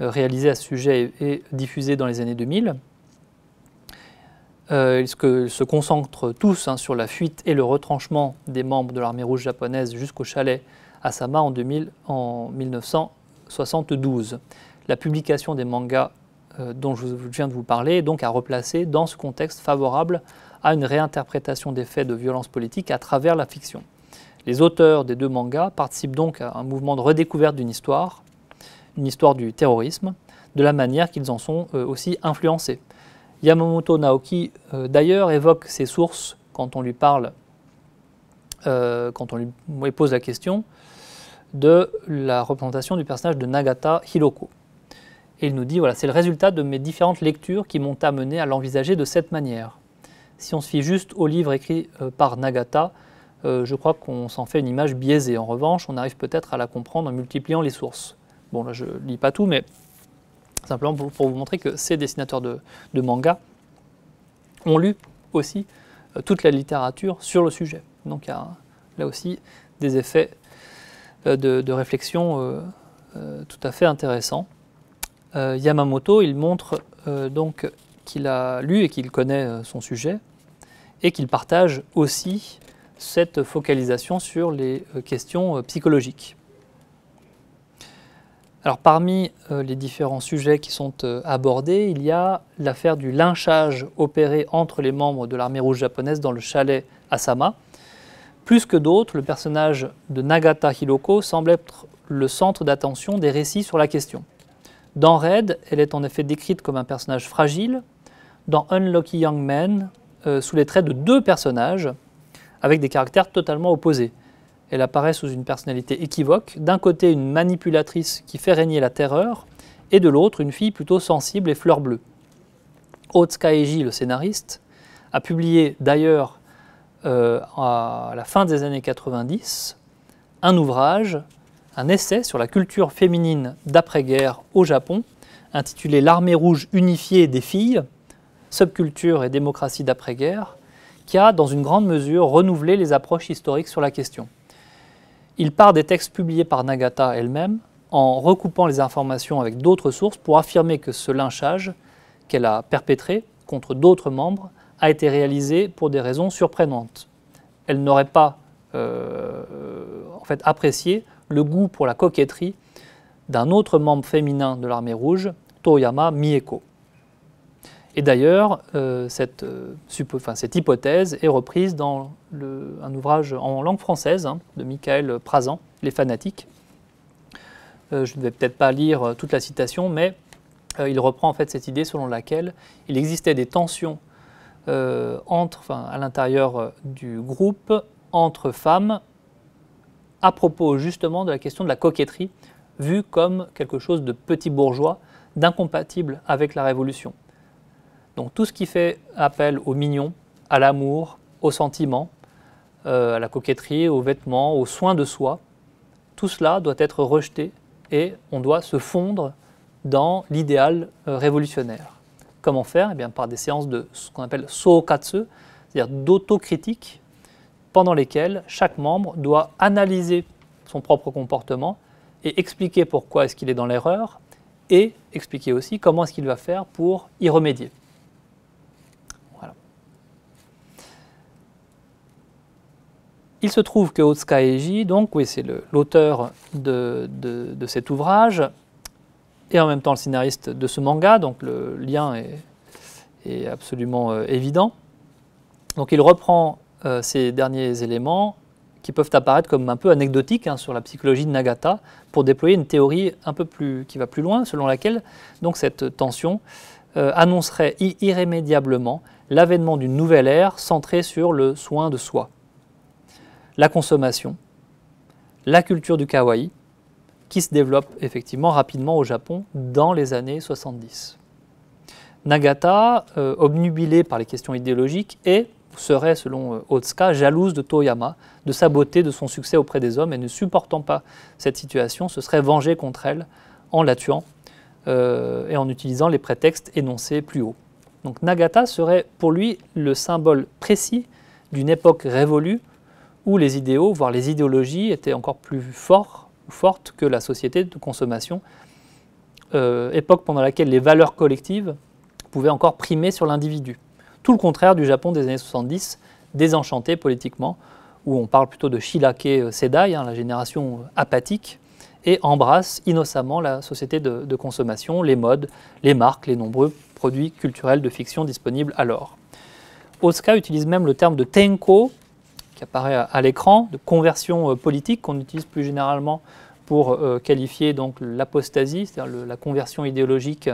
euh, réalisés à ce sujet et diffusés dans les années 2000. ils, se concentrent tous hein, sur la fuite et le retranchement des membres de l'armée rouge japonaise jusqu'au chalet Asama en, 2000, en 1972. La publication des mangas dont je, je viens de vous parler est donc à replacer dans ce contexte favorable à une réinterprétation des faits de violence politique à travers la fiction. Les auteurs des deux mangas participent donc à un mouvement de redécouverte d'une histoire, une histoire du terrorisme, de la manière qu'ils en sont euh, aussi influencés. Yamamoto Naoki, euh, d'ailleurs, évoque ses sources quand on lui parle, euh, quand on lui, pose la question de la représentation du personnage de Nagata Hiroko. Et il nous dit, voilà, c'est le résultat de mes différentes lectures qui m'ont amené à l'envisager de cette manière. Si on se fie juste au livre écrit par Nagata, euh, je crois qu'on s'en fait une image biaisée. En revanche, on arrive peut-être à la comprendre en multipliant les sources. Bon, là, je ne lis pas tout, mais simplement pour, vous montrer que ces dessinateurs de, manga ont lu aussi euh, toute la littérature sur le sujet. Donc il y a là aussi des effets euh, de, de, réflexion tout à fait intéressants. Yamamoto, il montre donc qu'il a lu et qu'il connaît son sujet et qu'il partage aussi cette focalisation sur les euh, questions euh, psychologiques. Alors parmi euh, les différents sujets qui sont abordés, il y a l'affaire du lynchage opéré entre les membres de l'armée rouge japonaise dans le chalet Asama. Plus que d'autres, le personnage de Nagata Hiroko semble être le centre d'attention des récits sur la question. Dans Red, elle est en effet décrite comme un personnage fragile. Dans Unlucky Young Men, sous les traits de deux personnages, avec des caractères totalement opposés. Elle apparaît sous une personnalité équivoque, d'un côté une manipulatrice qui fait régner la terreur, et de l'autre une fille plutôt sensible et fleur bleue. Eiji, le scénariste, a publié d'ailleurs euh, à la fin des années 90 un ouvrage, un essai sur la culture féminine d'après-guerre au Japon, intitulé L'armée rouge unifiée des filles, subculture et démocratie d'après-guerre, qui a, dans une grande mesure, renouvelé les approches historiques sur la question. Il part des textes publiés par Nagata elle-même, en recoupant les informations avec d'autres sources pour affirmer que ce lynchage qu'elle a perpétré contre d'autres membres a été réalisé pour des raisons surprenantes. Elle n'aurait pas euh, en fait, apprécié le goût pour la coquetterie d'un autre membre féminin de l'armée rouge, Toyama Mieko. Et d'ailleurs, euh, euh, cette, hypothèse est reprise dans un ouvrage en langue française hein, de Michael Prazan, Les fanatiques. Euh, je ne vais peut-être pas lire toute la citation, mais il reprend en fait cette idée selon laquelle il existait des tensions à l'intérieur du groupe entre femmes à propos justement de la question de la coquetterie, vue comme quelque chose de petit bourgeois, d'incompatible avec la Révolution. Donc tout ce qui fait appel au mignon, à l'amour, aux sentiments, euh, à la coquetterie, aux vêtements, aux soins de soi, tout cela doit être rejeté et on doit se fondre dans l'idéal euh, révolutionnaire. Comment faire eh bien, Par des séances de ce qu'on appelle sookatsu, c'est-à-dire d'autocritique, pendant lesquelles chaque membre doit analyser son propre comportement et expliquer pourquoi est-ce qu'il est dans l'erreur et expliquer aussi comment est-ce qu'il va faire pour y remédier. Il se trouve que Otsukaeji, donc, oui, c'est l'auteur de, cet ouvrage, et en même temps le scénariste de ce manga, donc le lien est, absolument euh, évident. Donc il reprend euh, ces derniers éléments qui peuvent apparaître comme un peu anecdotiques hein, sur la psychologie de Nagata pour déployer une théorie un peu plus qui va plus loin, selon laquelle donc cette tension euh, annoncerait irrémédiablement l'avènement d'une nouvelle ère centrée sur le soin de soi la consommation, la culture du kawaii, qui se développe effectivement rapidement au Japon dans les années 70. Nagata, euh, obnubilée par les questions idéologiques, et serait selon euh, Otsuka, jalouse de Toyama, de sa beauté, de son succès auprès des hommes, et ne supportant pas cette situation, se serait vengé contre elle en la tuant euh, et en utilisant les prétextes énoncés plus haut. Donc Nagata serait pour lui le symbole précis d'une époque révolue où les idéaux, voire les idéologies, étaient encore plus forts ou fortes que la société de consommation, euh, époque pendant laquelle les valeurs collectives pouvaient encore primer sur l'individu. Tout le contraire du Japon des années 70, désenchanté politiquement, où on parle plutôt de shilake euh, Sedai, hein, la génération euh, apathique, et embrasse innocemment la société de, consommation, les modes, les marques, les nombreux produits culturels de fiction disponibles alors. Osuka utilise même le terme de tenko qui apparaît à l'écran, de conversion euh, politique qu'on utilise plus généralement pour euh, qualifier l'apostasie, c'est-à-dire la conversion idéologique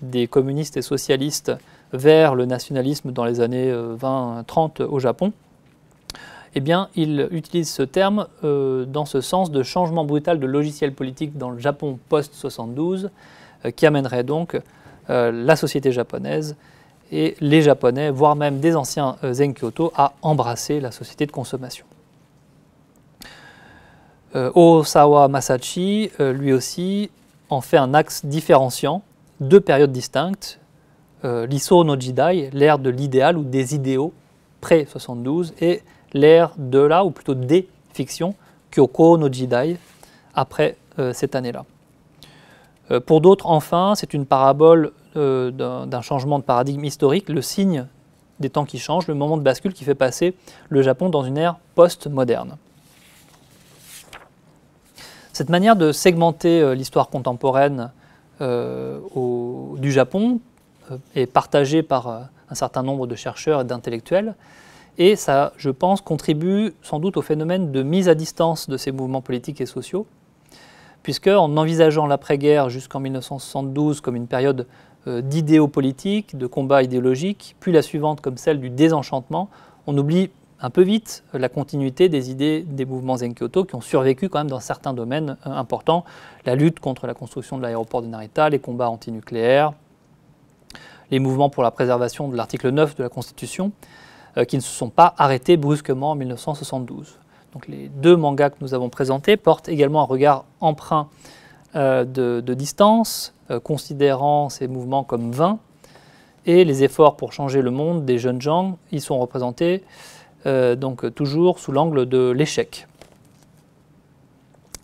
des communistes et socialistes vers le nationalisme dans les années 20-30 euh, au Japon, eh bien, il utilise ce terme dans ce sens de changement brutal de logiciel politique dans le Japon post-72, qui amènerait donc la société japonaise et les Japonais, voire même des anciens euh, Zen Kyoto, à embrasser la société de consommation. Euh, Osawa Masachi, euh, lui aussi, en fait un axe différenciant, deux périodes distinctes, euh, l'Iso no Jidai, l'ère de l'idéal ou des idéaux, pré-72, et l'ère de la, ou plutôt des fictions, Kyoko no Jidai, après cette année-là. pour d'autres, enfin, c'est une parabole euh, d'un changement de paradigme historique, le signe des temps qui changent, le moment de bascule qui fait passer le Japon dans une ère post-moderne. Cette manière de segmenter euh, l'histoire contemporaine euh, du Japon est partagée par un certain nombre de chercheurs et d'intellectuels, et ça, je pense, contribue sans doute au phénomène de mise à distance de ces mouvements politiques et sociaux, puisque en envisageant l'après-guerre jusqu'en 1972 comme une période euh, d'idéaux politiques, de combats idéologiques, puis la suivante comme celle du désenchantement, on oublie un peu vite la continuité des idées des mouvements Zenkyoto qui ont survécu quand même dans certains domaines euh, importants, la lutte contre la construction de l'aéroport de Narita, les combats antinucléaires, les mouvements pour la préservation de l'article 9 de la Constitution, euh, qui ne se sont pas arrêtés brusquement en 1972. Donc les deux mangas que nous avons présentés portent également un regard emprunt euh, de, distance, euh, considérant ces mouvements comme vains, et les efforts pour changer le monde des jeunes gens y sont représentés euh, donc toujours sous l'angle de l'échec.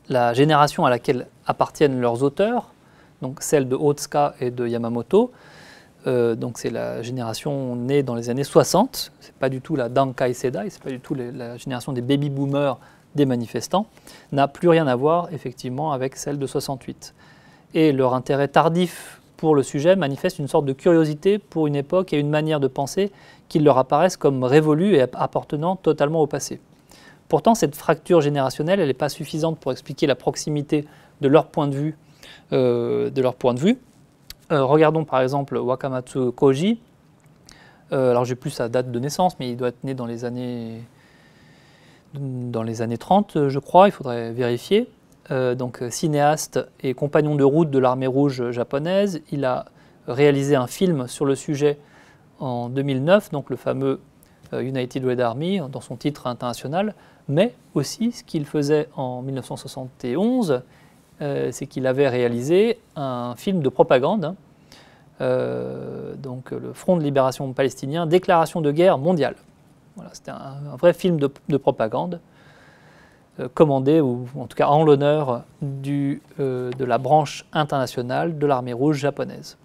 La génération à laquelle appartiennent leurs auteurs, donc celle de Otsuka et de Yamamoto, donc c'est la génération née dans les années 60, c'est pas du tout la Dankai Sedai, c'est pas du tout la génération des baby boomers des manifestants n'a plus rien à voir effectivement avec celle de 68. Et leur intérêt tardif pour le sujet manifeste une sorte de curiosité pour une époque et une manière de penser qui leur apparaissent comme révolues et appartenant totalement au passé. Pourtant, cette fracture générationnelle, elle n'est pas suffisante pour expliquer la proximité de leur point de vue. Euh, de leur point de vue. Euh, regardons par exemple Wakamatsu Koji. Euh, alors j'ai plus sa date de naissance, mais il doit être né dans les années dans les années 30, je crois, il faudrait vérifier. Euh, donc euh, cinéaste et compagnon de route de l'armée rouge japonaise, il a réalisé un film sur le sujet en 2009, donc le fameux euh, United Red Army, dans son titre international, mais aussi ce qu'il faisait en 1971, c'est qu'il avait réalisé un film de propagande, hein, donc le Front de libération palestinien, déclaration de guerre mondiale c'était un, vrai film de, propagande euh, commandé, ou en tout cas en l'honneur euh, de la branche internationale de l'armée rouge japonaise.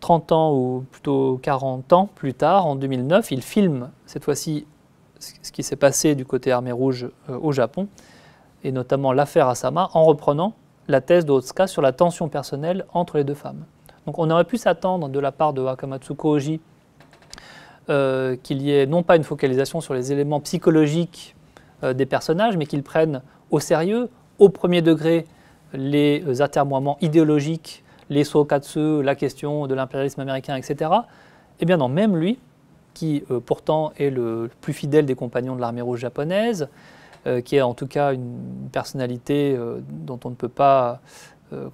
30 ans, ou plutôt 40 ans plus tard, en 2009, il filme cette fois-ci ce qui s'est passé du côté armée rouge euh, au Japon, et notamment l'affaire Asama, en reprenant la thèse d'Otsuka sur la tension personnelle entre les deux femmes. Donc on aurait pu s'attendre de la part de Wakamatsu Koji euh, qu'il y ait non pas une focalisation sur les éléments psychologiques euh, des personnages, mais qu'ils prennent au sérieux, au premier degré, les euh, atermoiements idéologiques, les Sokatsu, la question de l'impérialisme américain, etc. Et eh bien non, même lui, qui pourtant est le plus fidèle des compagnons de l'armée rouge japonaise, qui est en tout cas une personnalité dont on ne peut pas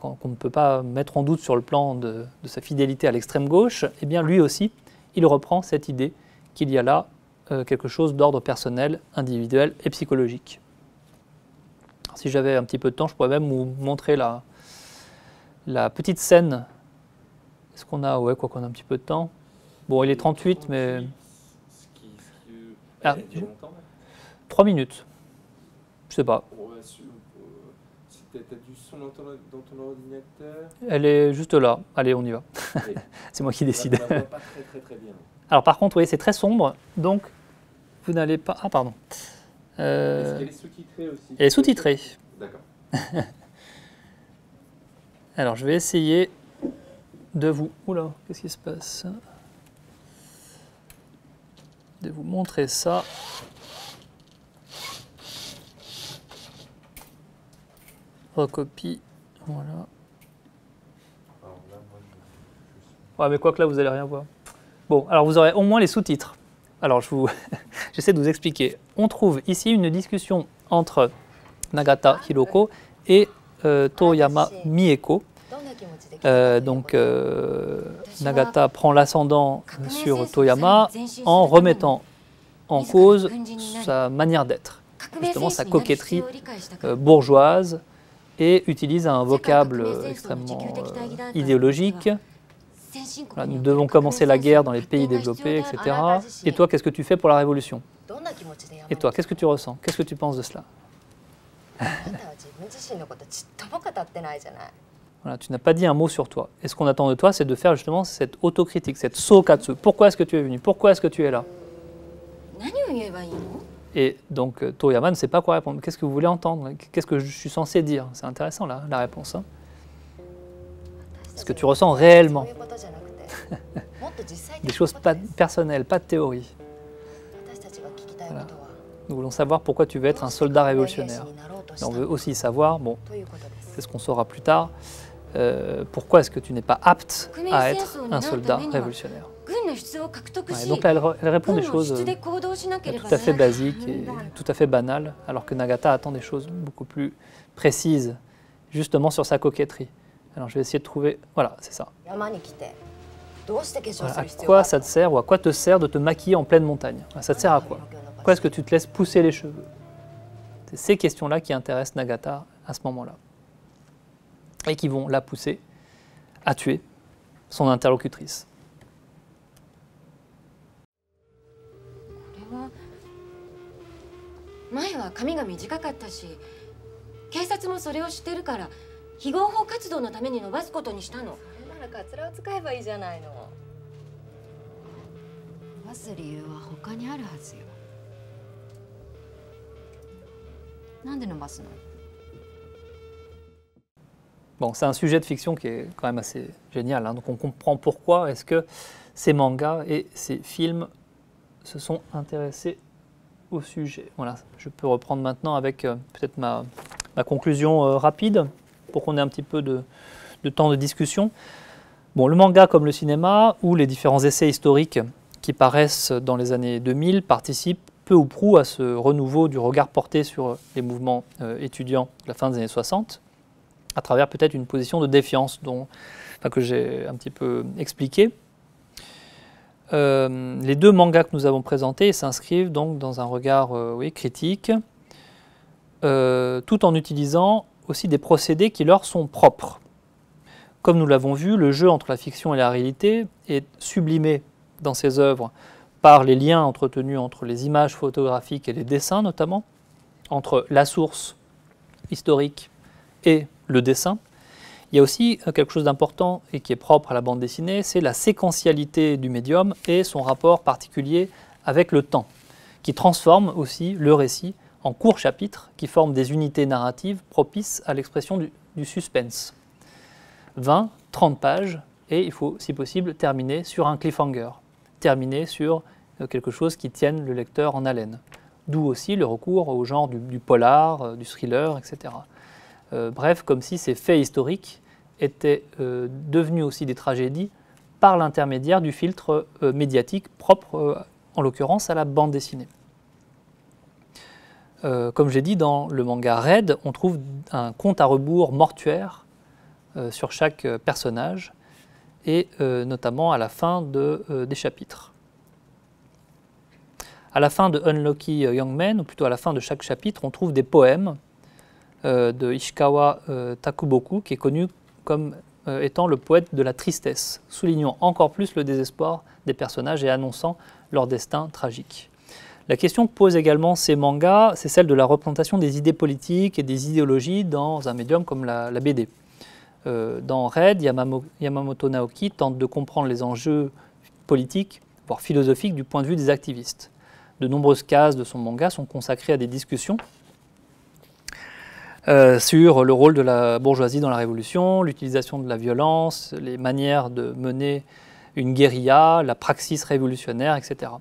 qu'on ne peut pas mettre en doute sur le plan de, de sa fidélité à l'extrême gauche, et eh bien lui aussi il reprend cette idée qu'il y a là euh, quelque chose d'ordre personnel, individuel et psychologique. Si j'avais un petit peu de temps, je pourrais même vous montrer la, la petite scène. Est-ce qu'on a Ouais, quoi qu'on a un petit peu de temps. Bon, il est 38, mais... Ah. trois 3 minutes. Je sais pas dans ton ordinateur Elle est juste là. Allez, on y va. (laughs) c'est moi qui décide. Alors par contre, vous voyez, c'est très sombre, donc vous n'allez pas... Ah, pardon. Euh, Elle est sous-titrée aussi. Elle est sous-titrée. D'accord. (laughs) Alors, je vais essayer de vous... Oula, qu'est-ce qui se passe De vous montrer ça. Recopie. Voilà. Ouais, ah, mais quoi que là, vous allez rien voir. Bon, alors vous aurez au moins les sous-titres. Alors, je vous (laughs) j'essaie de vous expliquer. On trouve ici une discussion entre Nagata Hiroko et euh, Toyama ah, Mieko. Euh, donc, euh, Nagata prend l'ascendant sur Toyama en remettant en cause sa manière d'être, justement sa coquetterie bourgeoise, et utilise un vocable euh, extrêmement euh, idéologique. nous devons commencer la guerre dans les pays développés, etc. Et toi, qu'est-ce que tu fais pour la révolution Et toi, qu'est-ce que tu ressens Qu'est-ce que tu penses de cela tu n'as pas dit un mot sur toi. Et ce qu'on attend de toi, c'est de faire justement cette autocritique, cette sokatsu. Pourquoi est-ce que tu es venu Pourquoi est-ce que tu es là et donc euh, Toyama, ne sait pas quoi répondre. Qu'est-ce que vous voulez entendre Qu'est-ce que je suis censé dire C'est intéressant là, la réponse. Hein. Ce que tu ressens réellement. (laughs) Des choses pas personnelles, pas de théorie. Nous voulons savoir pourquoi tu veux être un soldat révolutionnaire. on veut aussi savoir, bon, c'est ce qu'on saura plus tard, euh, pourquoi est-ce que tu n'es pas apte à être un soldat révolutionnaire donc elle, répond des choses tout à fait basiques et tout à fait banales, alors que Nagata attend des choses beaucoup plus précises, justement sur sa coquetterie. Alors je vais essayer de trouver. Voilà, c'est ça. à quoi ça te sert ou à quoi te sert de te maquiller en pleine montagne Ça te sert à quoi Pourquoi est-ce que tu te laisses pousser les cheveux C'est ces questions-là qui intéressent Nagata à ce moment-là et qui vont la pousser à tuer son interlocutrice. は前は髪が短かったし警察もそれを知ってるから非合法活動のために伸ばすことにしたのそれならカツラを使えばいいじゃないの伸ばす理由は他にあるはずよなんで伸ばすの Bon, c'est un sujet de fiction qui est quand même assez génial. Hein. Donc on comprend pourquoi est-ce que ces mangas et ces films se sont intéressés au sujet. Voilà, je peux reprendre maintenant avec euh, peut-être ma, conclusion euh, rapide pour qu'on ait un petit peu de, temps de discussion. Bon, le manga comme le cinéma ou les différents essais historiques qui paraissent dans les années 2000 participent peu ou prou à ce renouveau du regard porté sur les mouvements euh, étudiants de la fin des années 60 à travers peut-être une position de défiance dont, que j'ai un petit peu expliquée euh, les deux mangas que nous avons présentés s'inscrivent donc dans un regard euh, oui, critique, euh, tout en utilisant aussi des procédés qui leur sont propres. Comme nous l'avons vu, le jeu entre la fiction et la réalité est sublimé dans ces œuvres par les liens entretenus entre les images photographiques et les dessins notamment, entre la source historique et le dessin, il y a aussi euh, quelque chose d'important et qui est propre à la bande dessinée, c'est la séquentialité du médium et son rapport particulier avec le temps, qui transforme aussi le récit en courts chapitres qui forment des unités narratives propices à l'expression du, suspense. 20, 30 pages, et il faut, si possible, terminer sur un cliffhanger, terminer sur euh, quelque chose qui tienne le lecteur en haleine. D'où aussi le recours au genre du polar, euh, du thriller, etc. Euh, bref, comme si ces faits historiques étaient euh, devenus aussi des tragédies par l'intermédiaire du filtre euh, médiatique propre, en l'occurrence, à la bande dessinée. comme j'ai dit, dans le manga Red, on trouve un compte à rebours mortuaire sur chaque personnage, et notamment à la fin des chapitres. À la fin de Unlucky Young Men, ou plutôt à la fin de chaque chapitre, on trouve des poèmes euh, de Ishikawa euh, Takuboku, qui est connu comme euh, étant le poète de la tristesse, soulignant encore plus le désespoir des personnages et annonçant leur destin tragique. La question que posent également ces mangas, c'est celle de la représentation des idées politiques et des idéologies dans un médium comme la, BD. dans Red, Yamamoto Naoki tente de comprendre les enjeux politiques, voire philosophiques, du point de vue des activistes. De nombreuses cases de son manga sont consacrées à des discussions euh, sur le rôle de la bourgeoisie dans la Révolution, l'utilisation de la violence, les manières de mener une guérilla, la praxis révolutionnaire, etc.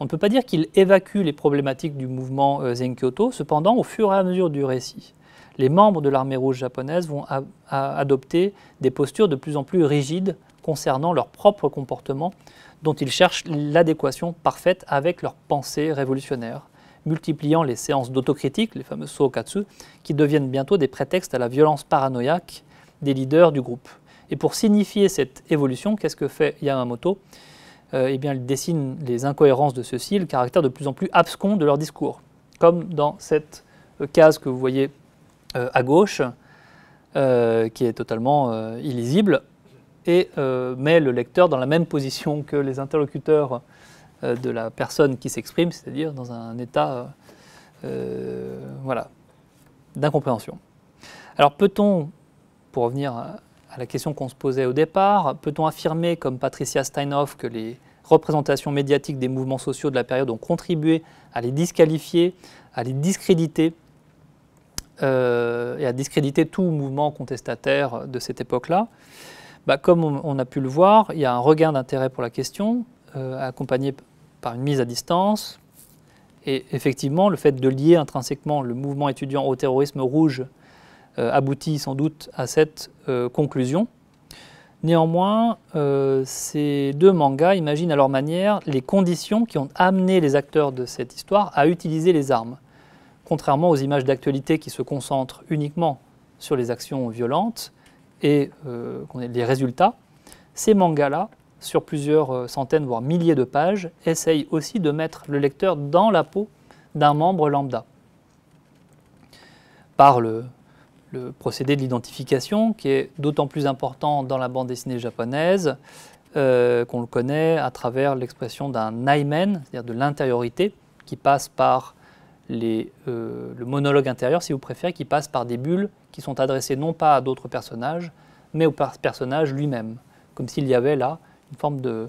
On ne peut pas dire qu'il évacue les problématiques du mouvement euh, Zenkyoto, cependant, au fur et à mesure du récit, les membres de l'armée rouge japonaise vont adopter des postures de plus en plus rigides concernant leur propre comportement, dont ils cherchent l'adéquation parfaite avec leur pensée révolutionnaire multipliant les séances d'autocritique, les fameux Sokatsu, qui deviennent bientôt des prétextes à la violence paranoïaque des leaders du groupe. Et pour signifier cette évolution, qu'est-ce que fait Yamamoto euh, Eh bien, il dessine les incohérences de ceux-ci, le caractère de plus en plus abscons de leur discours, comme dans cette euh, case que vous voyez euh, à gauche, qui est totalement illisible, et met le lecteur dans la même position que les interlocuteurs euh, de la personne qui s'exprime, c'est-à-dire dans un état euh, euh, voilà, d'incompréhension. Alors peut-on, pour revenir à la question qu'on se posait au départ, peut-on affirmer, comme Patricia Steinhoff, que les représentations médiatiques des mouvements sociaux de la période ont contribué à les disqualifier, à les discréditer et à discréditer tout mouvement contestataire de cette époque-là bah, Comme on, a pu le voir, il y a un regain d'intérêt pour la question, accompagné accompagné par une mise à distance. Et effectivement, le fait de lier intrinsèquement le mouvement étudiant au terrorisme rouge euh, aboutit sans doute à cette euh, conclusion. Néanmoins, euh, ces deux mangas imaginent à leur manière les conditions qui ont amené les acteurs de cette histoire à utiliser les armes. Contrairement aux images d'actualité qui se concentrent uniquement sur les actions violentes et les résultats, ces mangas-là sur plusieurs euh, centaines, voire milliers de pages, essaye aussi de mettre le lecteur dans la peau d'un membre lambda. Par le, procédé de l'identification, qui est d'autant plus important dans la bande dessinée japonaise, euh, qu'on le connaît à travers l'expression d'un naimen, c'est-à-dire de l'intériorité, qui passe par euh, le monologue intérieur, si vous préférez, qui passe par des bulles qui sont adressées non pas à d'autres personnages, mais au personnage lui-même, comme s'il y avait là une forme de,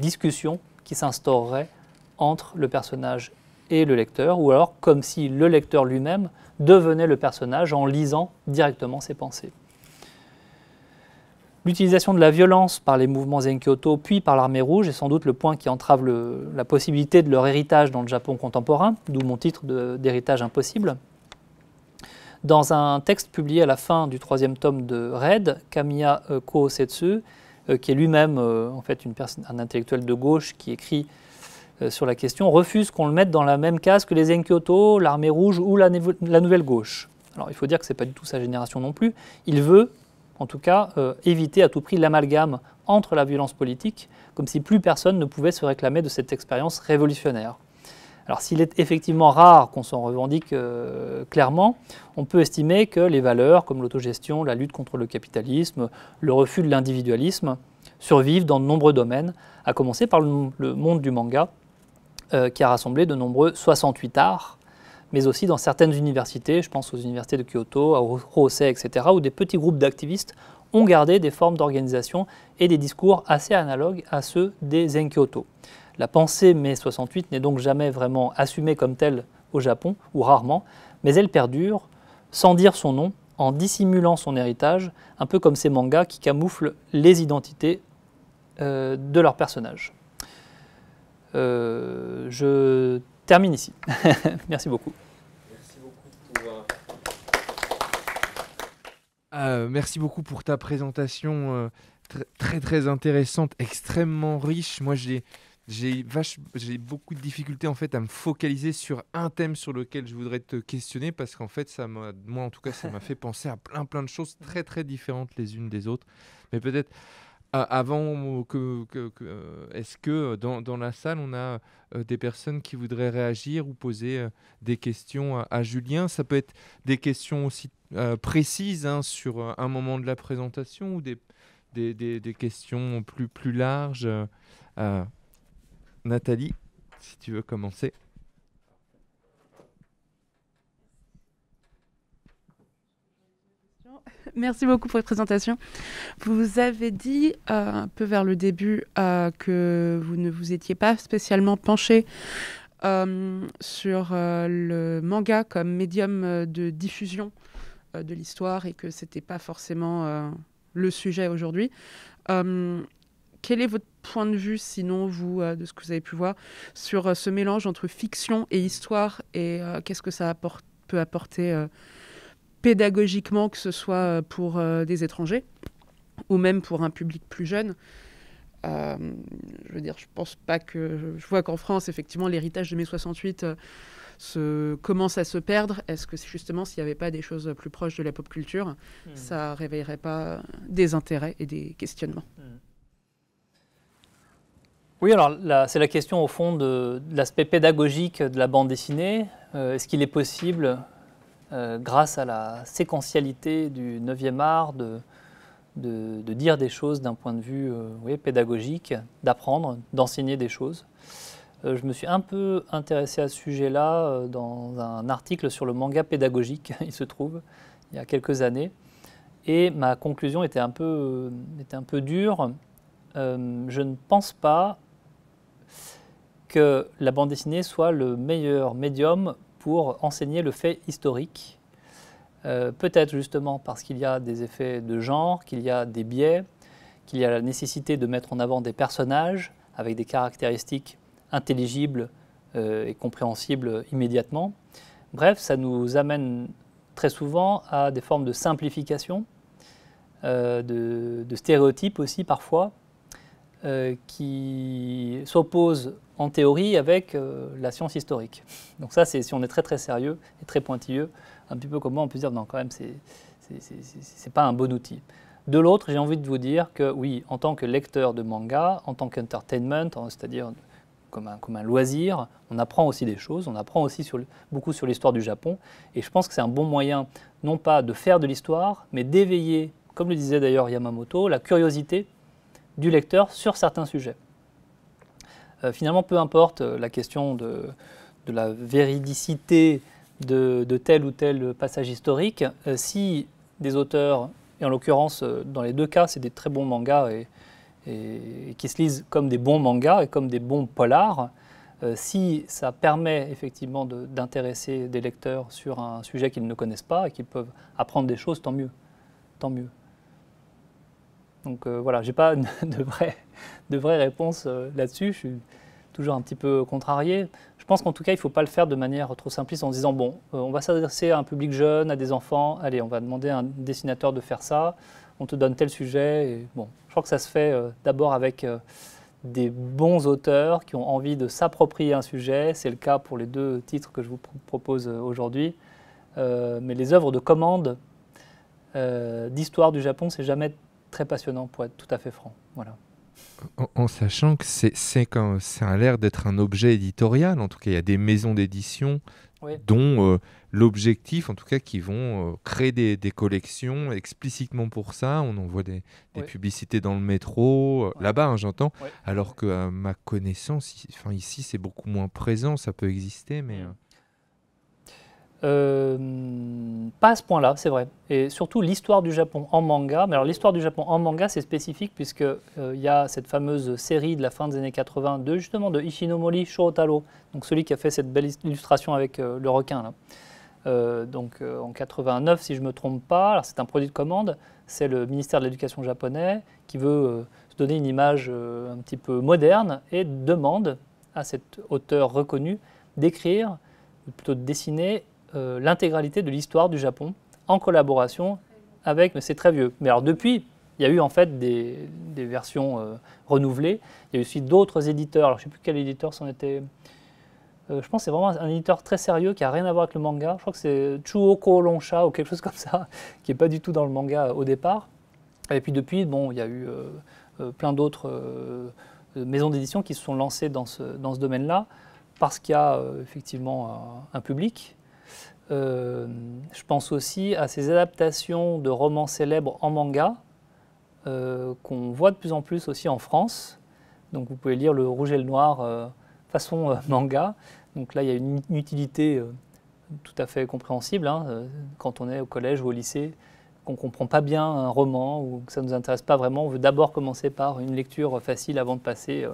discussion qui s'instaurerait entre le personnage et le lecteur, ou alors comme si le lecteur lui-même devenait le personnage en lisant directement ses pensées. L'utilisation de la violence par les mouvements Zenkyoto puis par l'armée rouge est sans doute le point qui entrave la possibilité de leur héritage dans le Japon contemporain, d'où mon titre d'héritage impossible. Dans un texte publié à la fin du troisième tome de Red, Kamiya euh, Setsu, euh, qui est lui-même euh, en fait un intellectuel de gauche qui écrit euh, sur la question, refuse qu'on le mette dans la même case que les Enkyoto, l'armée rouge ou la, nouvelle gauche. Alors il faut dire que ce n'est pas du tout sa génération non plus. Il veut, en tout cas, éviter à tout prix l'amalgame entre la violence politique, comme si plus personne ne pouvait se réclamer de cette expérience révolutionnaire. Alors s'il est effectivement rare qu'on s'en revendique euh, clairement, on peut estimer que les valeurs comme l'autogestion, la lutte contre le capitalisme, le refus de l'individualisme survivent dans de nombreux domaines, à commencer par le, monde du manga, euh, qui a rassemblé de nombreux 68 arts, mais aussi dans certaines universités, je pense aux universités de Kyoto, à Hosei, etc., où des petits groupes d'activistes ont gardé des formes d'organisation et des discours assez analogues à ceux des Enkyoto. La pensée mai 68 n'est donc jamais vraiment assumée comme telle au Japon, ou rarement, mais elle perdure, sans dire son nom, en dissimulant son héritage, un peu comme ces mangas qui camouflent les identités euh, de leurs personnages. Euh, je termine ici. (laughs) Merci beaucoup. Merci beaucoup pour, euh, merci beaucoup pour ta présentation très très intéressante, extrêmement riche. Moi, j'ai j'ai j'ai beaucoup de difficultés en fait à me focaliser sur un thème sur lequel je voudrais te questionner parce qu'en fait ça m'a, moi en tout cas ça m'a fait penser à plein plein de choses très très différentes les unes des autres. Mais peut-être avant que, euh, est-ce que euh, dans, dans, la salle on a euh, des personnes qui voudraient réagir ou poser des questions à, Julien Ça peut être des questions aussi précises hein, sur un moment de la présentation ou des des, des, des questions plus plus larges. Nathalie, si tu veux commencer. Merci beaucoup pour votre présentation. Vous avez dit euh, un peu vers le début euh, que vous ne vous étiez pas spécialement penché euh, sur le manga comme médium de diffusion de l'histoire et que c'était pas forcément le sujet aujourd'hui quel est votre point de vue, sinon, vous, euh, de ce que vous avez pu voir, sur euh, ce mélange entre fiction et histoire et euh, qu'est-ce que ça peut apporter pédagogiquement, que ce soit pour des étrangers ou même pour un public plus jeune je veux dire, je pense pas que. Je vois qu'en France, effectivement, l'héritage de mai 68 se, commence à se perdre. Est-ce que justement, s'il n'y avait pas des choses plus proches de la pop culture, hmm. ça réveillerait pas des intérêts et des questionnements hmm. Oui, alors c'est la question au fond de, l'aspect pédagogique de la bande dessinée. Euh, est-ce qu'il est possible, euh, grâce à la séquentialité du 9e art, de, dire des choses d'un point de vue euh, pédagogique, d'apprendre, d'enseigner des choses Je me suis un peu intéressé à ce sujet-là dans un article sur le manga pédagogique, (laughs) il se trouve, il y a quelques années. Et ma conclusion était un peu, un peu dure. je ne pense pas que la bande dessinée soit le meilleur médium pour enseigner le fait historique. Euh, peut-être justement parce qu'il y a des effets de genre, qu'il y a des biais, qu'il y a la nécessité de mettre en avant des personnages avec des caractéristiques intelligibles euh, et compréhensibles immédiatement. Bref, ça nous amène très souvent à des formes de simplification, euh, de stéréotypes aussi parfois, euh, qui s'oppose en théorie avec euh, la science historique. Donc ça, si on est très très sérieux et très pointilleux, un petit peu comme moi, on peut dire non, quand même, c'est c'est pas un bon outil. De l'autre, j'ai envie de vous dire que oui, en tant que lecteur de manga, en tant qu'entertainment, c'est-à-dire comme un, comme un, loisir, on apprend aussi des choses, on apprend aussi sur, beaucoup sur l'histoire du Japon, et je pense que c'est un bon moyen, non pas de faire de l'histoire, mais d'éveiller, comme le disait d'ailleurs Yamamoto, la curiosité du lecteur sur certains sujets. Euh, finalement, peu importe euh, la question de, la véridicité de, tel ou tel passage historique, euh, si des auteurs, et en l'occurrence dans les deux cas, c'est des très bons mangas et, qui se lisent comme des bons mangas et comme des bons polars, si ça permet effectivement d'intéresser des lecteurs sur un sujet qu'ils ne connaissent pas et qu'ils peuvent apprendre des choses, tant mieux. Tant mieux. Donc euh, voilà, je n'ai pas (laughs) de vraie, de réponse euh, là-dessus. Je suis toujours un petit peu contrarié. Je pense qu'en tout cas, il ne faut pas le faire de manière trop simpliste en se disant, bon, euh, on va s'adresser à un public jeune, à des enfants, allez, on va demander à un dessinateur de faire ça, on te donne tel sujet. Et bon, je crois que ça se fait d'abord avec des bons auteurs qui ont envie de s'approprier un sujet. C'est le cas pour les deux titres que je vous propose aujourd'hui. mais les œuvres de commande d'histoire du Japon, c'est jamais très passionnant, pour être tout à fait franc. Voilà. En, sachant que c'est, quand, ça a l'air d'être un objet éditorial, en tout cas, il y a des maisons d'édition dont euh, l'objectif, en tout cas, qui vont euh, créer des, des, collections explicitement pour ça. On en voit des, des publicités dans le métro, euh, là-bas, hein, j'entends, alors que à ma connaissance, enfin ici, c'est beaucoup moins présent, ça peut exister, mais... Mm. Euh, pas à ce point-là, c'est vrai. Et surtout l'histoire du Japon en manga. Mais alors l'histoire du Japon en manga, c'est spécifique puisque il euh, y a cette fameuse série de la fin des années 80 de justement de Ishinomori Shotaro, donc celui qui a fait cette belle illustration avec euh, le requin. Là. donc en 89, si je me trompe pas, c'est un produit de commande. C'est le ministère de l'Éducation japonais qui veut se donner une image un petit peu moderne et demande à cet auteur reconnu d'écrire, plutôt de dessiner euh, l'intégralité de l'histoire du Japon en collaboration avec, mais c'est très vieux. Mais alors depuis, il y a eu en fait des, versions euh, renouvelées. Il y a eu aussi d'autres éditeurs. Alors, je ne sais plus quel éditeur en était. Euh, je pense que c'est vraiment un éditeur très sérieux qui n'a rien à voir avec le manga. Je crois que c'est Chuoko Lonsha ou quelque chose comme ça, (laughs) qui n'est pas du tout dans le manga au départ. Et puis depuis, bon, il y a eu plein d'autres maisons d'édition qui se sont lancées dans ce, domaine-là, parce qu'il y a effectivement un public, euh, je pense aussi à ces adaptations de romans célèbres en manga euh, qu'on voit de plus en plus aussi en France. Donc vous pouvez lire Le Rouge et le Noir euh, façon manga. Donc là, il y a une utilité tout à fait compréhensible hein, quand on est au collège ou au lycée, qu'on ne comprend pas bien un roman ou que ça ne nous intéresse pas vraiment. On veut d'abord commencer par une lecture facile avant de passer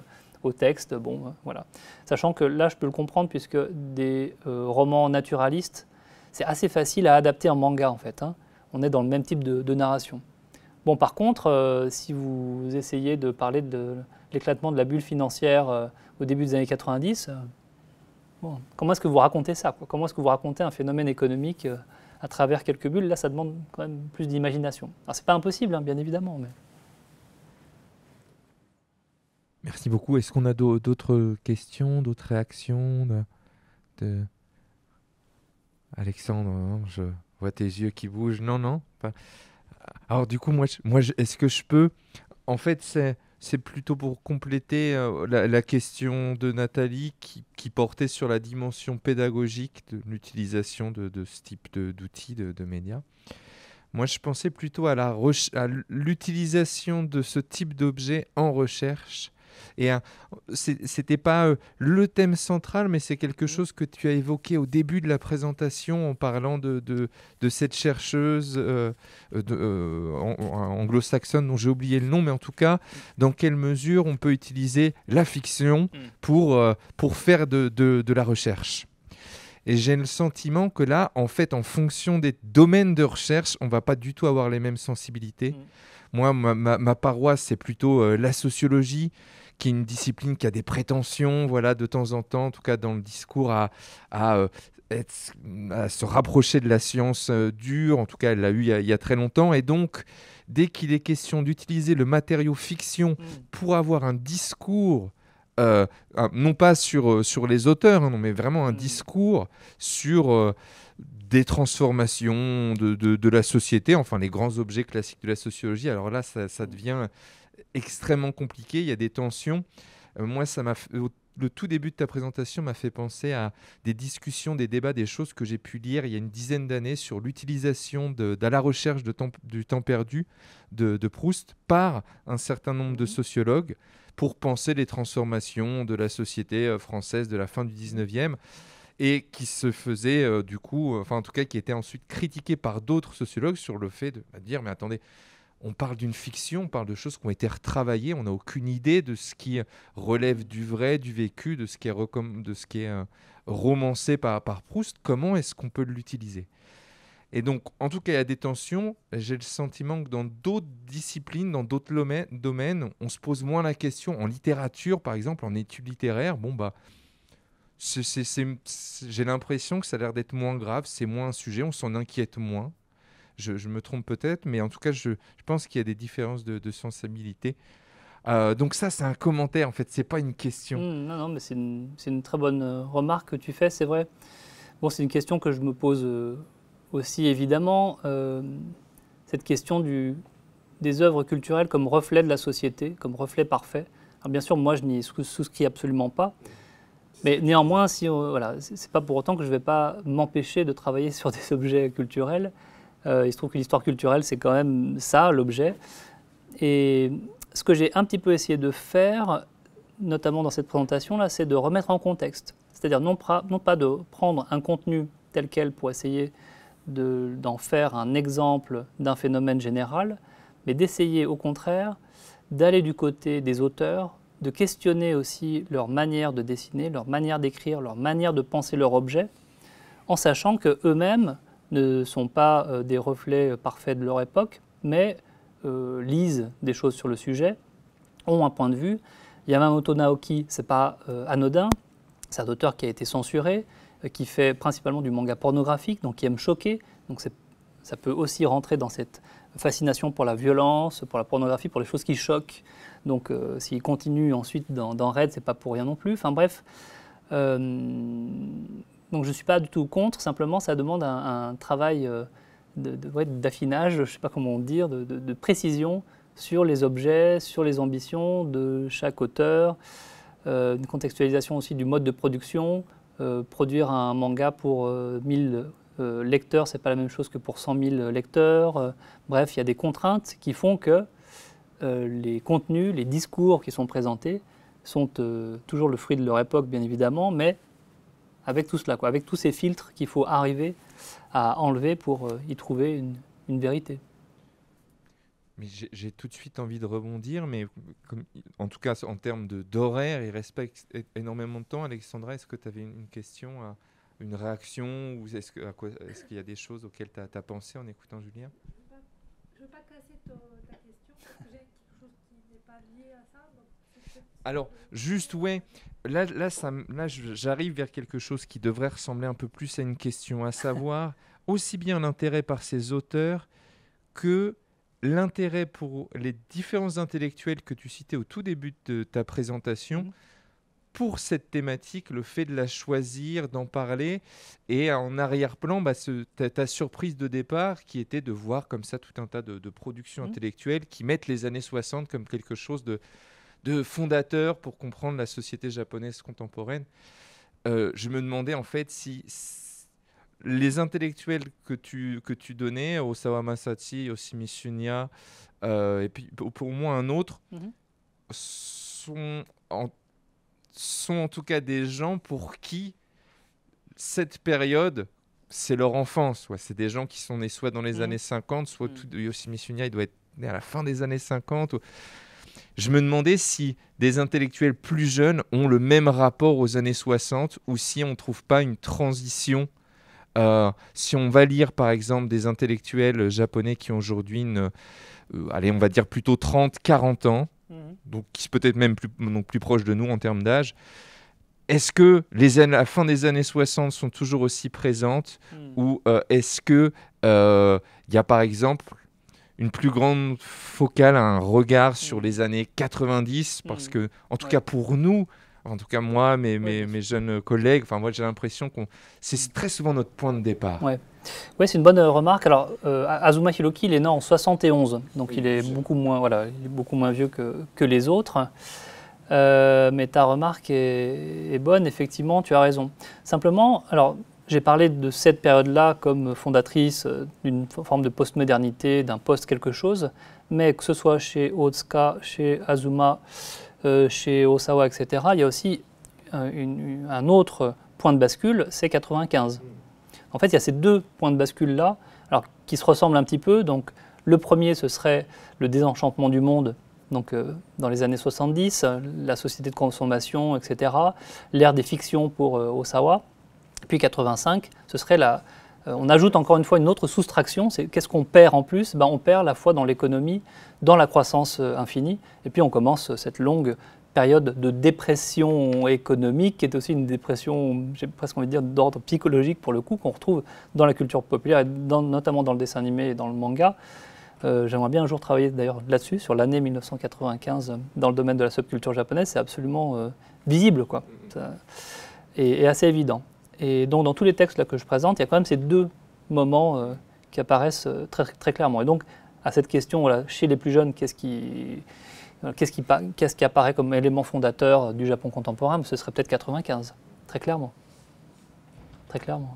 au texte. Bon, voilà. Sachant que là, je peux le comprendre puisque des romans naturalistes c'est assez facile à adapter en manga en fait. Hein. On est dans le même type de, narration. Bon, par contre, euh, si vous essayez de parler de l'éclatement de la bulle financière euh, au début des années 90, euh, comment est-ce que vous racontez ça Comment est-ce que vous racontez un phénomène économique à travers quelques bulles Là, ça demande quand même plus d'imagination. Alors, c'est pas impossible, hein, bien évidemment, Merci beaucoup. Est-ce qu'on a d'autres questions, d'autres réactions Alexandre, hein, je vois tes yeux qui bougent. Non, non. Alors du coup, moi, est-ce que je peux En fait, c'est, plutôt pour compléter euh, la, question de Nathalie qui, portait sur la dimension pédagogique de l'utilisation de, ce type d'outils, de, de, médias. Moi, je pensais plutôt à l'utilisation de ce type d'objet en recherche et c'était pas euh, le thème central, mais c'est quelque mmh. chose que tu as évoqué au début de la présentation en parlant de, cette chercheuse euh, euh, anglo-saxonne dont j'ai oublié le nom, mais en tout cas, dans quelle mesure on peut utiliser la fiction mmh. pour, pour faire de, la recherche. Et j'ai le sentiment que là, en fait, en fonction des domaines de recherche, on va pas du tout avoir les mêmes sensibilités. Mmh. Moi, ma, paroisse, c'est plutôt la sociologie, qui est une discipline qui a des prétentions, voilà, de temps en temps, en tout cas dans le discours, à, à, euh, se rapprocher de la science euh, dure. En tout cas, elle l'a eu il y, a, très longtemps. Et donc, dès qu'il est question d'utiliser le matériau fiction mm. pour avoir un discours euh, non pas sur, sur les auteurs, hein, non, mais vraiment un mm. discours sur des transformations de, de, la société, enfin les grands objets classiques de la sociologie. Alors là, ça, ça mm. devient extrêmement compliqué, il y a des tensions. Euh, moi, ça m'a le tout début de ta présentation m'a fait penser à des discussions, des débats, des choses que j'ai pu lire il y a une dizaine d'années sur l'utilisation de, la recherche de du temps perdu de, Proust par un certain nombre de mmh sociologues pour penser les transformations de la société euh, française de la fin du 19e et qui se faisait euh, du coup, enfin en tout cas qui était ensuite critiqué par d'autres sociologues sur le fait de bah, dire mais attendez, on parle d'une fiction, on parle de choses qui ont été retravaillées, on n'a aucune idée de ce qui relève du vrai, du vécu, de ce qui est, euh, romancé par, par Proust, comment est-ce qu'on peut l'utiliser Et donc, en tout cas, il y a des tensions, j'ai le sentiment que dans d'autres disciplines, dans d'autres domaines, on se pose moins la question, en littérature par exemple, en études littéraires, bon bah... J'ai l'impression que ça a l'air d'être moins grave, c'est moins un sujet, on s'en inquiète moins. Je, me trompe peut-être, mais en tout cas, je, pense qu'il y a des différences de, sensibilité. Euh, donc ça, c'est un commentaire, en fait, ce c'est pas une question. Hmm, non, non, mais c'est une, très bonne euh, remarque que tu fais, c'est vrai. Bon, c'est une question que je me pose euh, aussi, évidemment. cette question des œuvres culturelles comme reflet de la société, comme reflet parfait. Alors, bien sûr, moi, je n'y sous souscris absolument pas. Mais néanmoins, si, voilà, c'est pas pour autant que je ne vais pas m'empêcher de travailler (laughs) sur des objets culturels. Euh, il se trouve que l'histoire culturelle, c'est quand même ça, l'objet. Et ce que j'ai un petit peu essayé de faire, notamment dans cette présentation-là, c'est de remettre en contexte. C'est-à-dire non, non, pas de prendre un contenu tel quel pour essayer d'en faire un exemple d'un phénomène général, mais d'essayer au contraire d'aller du côté des auteurs, de questionner aussi leur manière de dessiner, leur manière d'écrire, leur manière de penser leur objet, en sachant que eux-mêmes, ne sont pas euh, des reflets euh, parfaits de leur époque, mais euh, lisent des choses sur le sujet, ont un point de vue. Yamamoto Naoki, c'est pas anodin, c'est un auteur qui a été censuré, qui fait principalement du manga pornographique, donc qui aime choquer, donc ça peut aussi rentrer dans cette fascination pour la violence, pour la pornographie, pour les choses qui choquent. Donc s'il continue ensuite dans, dans Red, c'est pas pour rien non plus. Enfin bref, donc je ne suis pas du tout contre, simplement ça demande un, travail euh, d'affinage, de, je ne sais pas comment dire, de, précision sur les objets, sur les ambitions de chaque auteur, euh, une contextualisation aussi du mode de production. Euh, produire un manga pour 1000 lecteurs, c'est pas la même chose que pour 100 000 lecteurs. bref, il y a des contraintes qui font que les contenus, les discours qui sont présentés sont toujours le fruit de leur époque, bien évidemment, mais avec tout cela, quoi, avec tous ces filtres qu'il faut arriver à enlever pour euh, y trouver une, vérité. Mais j'ai tout de suite envie de rebondir, mais en tout cas en termes d'horaire, il respecte énormément de temps. Alexandra, est-ce que tu avais une, question, une réaction, ou est-ce qu'il est y a des choses auxquelles tu as, pensé en écoutant Julien Je ne veux, pas casser ta question, parce que j'ai quelque chose qui n'est pas lié à ça. Alors, juste, ouais, là, j'arrive vers quelque chose qui devrait ressembler un peu plus à une question, à savoir (laughs) aussi bien l'intérêt par ces auteurs que l'intérêt pour les différents intellectuels que tu citais au tout début de ta présentation. Mm. pour cette thématique, le fait de la choisir, d'en parler, et en arrière-plan, bah, ta, surprise de départ qui était de voir comme ça tout un tas de, productions mm. intellectuelles qui mettent les années 60 comme quelque chose de, de fondateurs pour comprendre la société japonaise contemporaine, euh, je me demandais en fait si les intellectuels que tu, que tu donnais, Osawa Masachi, au Sunya, euh, et puis pour moi un autre, mhm. sont, en, sont en tout cas des gens pour qui cette période, c'est leur enfance. Ouais. C'est des gens qui sont nés soit dans les mhm. années 50, soit mhm. tout, il doit être né à la fin des années 50. Je me demandais si des intellectuels plus jeunes ont le même rapport aux années 60 ou si on ne trouve pas une transition. Euh, si on va lire par exemple des intellectuels japonais qui ont aujourd'hui, euh, allez, on va dire plutôt 30, 40 ans, mhm. donc qui sont peut-être même plus, plus proches de nous en termes d'âge, est-ce que les années, la fin des années 60 sont toujours aussi présentes mhm. ou euh, est-ce que il y a par exemple une plus grande focale, un regard sur mm. les années 90, parce mm. que, en tout cas pour nous, en tout cas moi, mes, mes, jeunes collègues, enfin moi j'ai l'impression qu'on c'est mm. très souvent notre point de départ. Ouais. Oui, c'est une bonne euh, remarque. Alors, euh, Azuma Hiroki, il est né en 71, donc il, est beaucoup moins, voilà, il est beaucoup moins vieux que, que les autres. Euh, mais ta remarque est, est, bonne, effectivement, tu as raison. Simplement, alors, j'ai parlé de cette période-là comme fondatrice euh, d'une forme de postmodernité, d'un post quelque chose, mais que ce soit chez Otsuka, chez Azuma, euh, chez Osawa, etc., il y a aussi euh, un autre point de bascule, c'est 1995. En fait, il y a ces deux points de bascule-là, alors qui se ressemblent un petit peu. Donc, le premier, ce serait le désenchantement du monde, donc dans les années 70, la société de consommation, etc., l'ère des fictions pour Osawa. Puis 85, ce serait la, euh, on ajoute encore une fois une autre soustraction, c'est qu'est-ce qu'on perd en plus ben, On perd la foi dans l'économie, dans la croissance euh, infinie, et puis on commence euh, cette longue période de dépression économique, qui est aussi une dépression, j'ai presque envie de dire, d'ordre psychologique pour le coup, qu'on retrouve dans la culture populaire, notamment dans le dessin animé et dans le manga. J'aimerais bien un jour travailler d'ailleurs là-dessus, sur l'année 1995, dans le domaine de la subculture japonaise, c'est absolument visible, quoi, et assez évident. Et donc dans tous les textes que je présente, il y a quand même ces deux moments euh, qui apparaissent euh, très, très, clairement. Et donc à cette question, chez les plus jeunes, qu'est-ce qui, euh, qu'est-ce qui, apparaît comme élément fondateur du Japon contemporain Ce serait peut-être 95, très clairement. Très clairement.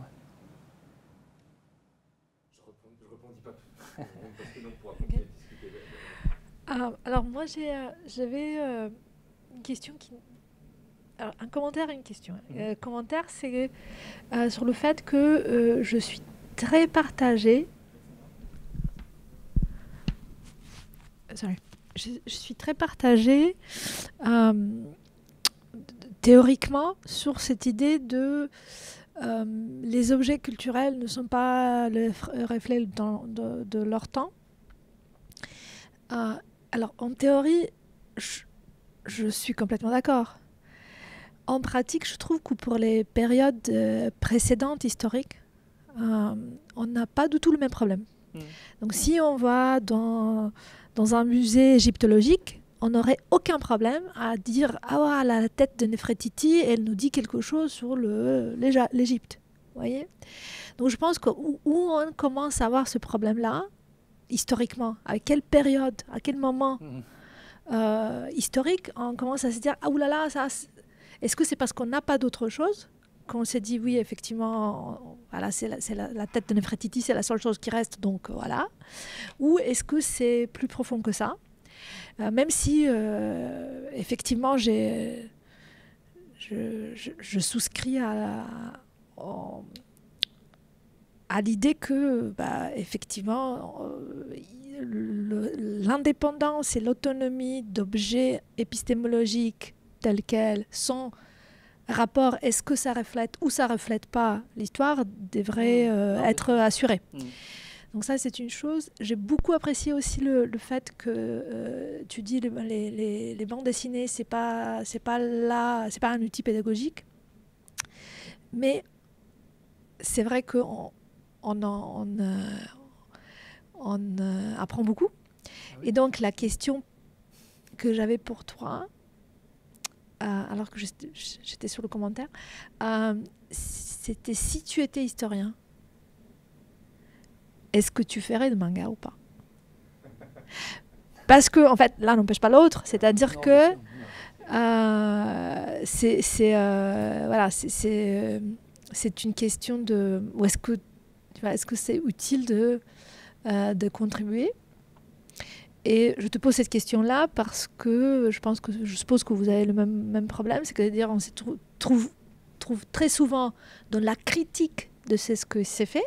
Alors, (laughs) alors moi, j'ai, j'avais une question qui, un commentaire, et une question. Hein. Euh, commentaire, c'est euh, sur le fait que euh, je suis très partagée. Je, suis très partagée théoriquement sur cette idée de les objets culturels ne sont pas le reflet de, leur temps. alors, en théorie, je suis complètement d'accord en pratique, je trouve que pour les périodes euh, précédentes historiques, euh, on n'a pas du tout le même problème. Hmm. Donc si on va dans, dans un musée égyptologique, on n'aurait aucun problème à dire Ah, ouais, la tête de Nefretiti, elle nous dit quelque chose sur l'Égypte. voyez Donc je pense que où, on commence à avoir ce problème-là, historiquement, à quelle période, à quel moment hmm. euh, historique, on commence à se dire Ah, oulala, ça, est-ce que c'est parce qu'on n'a pas d'autre chose qu'on s'est dit oui, effectivement, voilà, c'est la, tête de Nefretiti, c'est la seule chose qui reste, donc euh, voilà. Ou est-ce que c'est plus profond que ça euh, Même si, euh, effectivement, j'ai, je, souscris à, l'idée que, bah, effectivement, l'indépendance et l'autonomie d'objets épistémologiques tel quel, sans rapport, est-ce que ça reflète ou ça reflète pas l'histoire, devrait euh, être euh, assuré. Mm. Donc ça, c'est une chose. J'ai beaucoup apprécié aussi le, le fait que euh, tu dis les, les, bandes dessinées, c'est pas c'est pas là, c'est pas un outil pédagogique, mais c'est vrai qu'on on, on apprend beaucoup. Ah Et donc la question que j'avais pour toi, euh, alors que j'étais sur le commentaire, euh, c'était si tu étais historien, est-ce que tu ferais de manga ou pas (laughs) Parce que, en fait, l'un n'empêche pas l'autre, c'est-à-dire que c'est voilà, une question de est-ce que ce c'est utile de euh, de contribuer et je te pose cette question-là parce que je pense que je suppose que vous avez le même, même problème, c'est-à-dire on se trouve, trouve très souvent dans la critique de ce que c'est fait,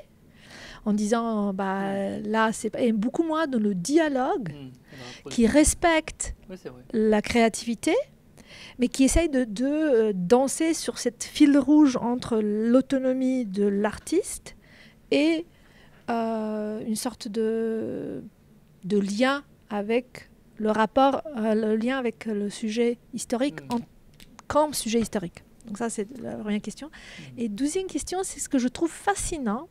en disant bah là c'est et beaucoup moins dans le dialogue mmh. qui respecte la créativité mais qui essaye de, euh, danser sur cette fil rouge entre l'autonomie de l'artiste et euh, une sorte de, de lien avec le rapport, euh, le lien avec le sujet historique mm. comme sujet historique. Donc ça, c'est la première question. Mm. Et douzième question, c'est ce que je trouve fascinant.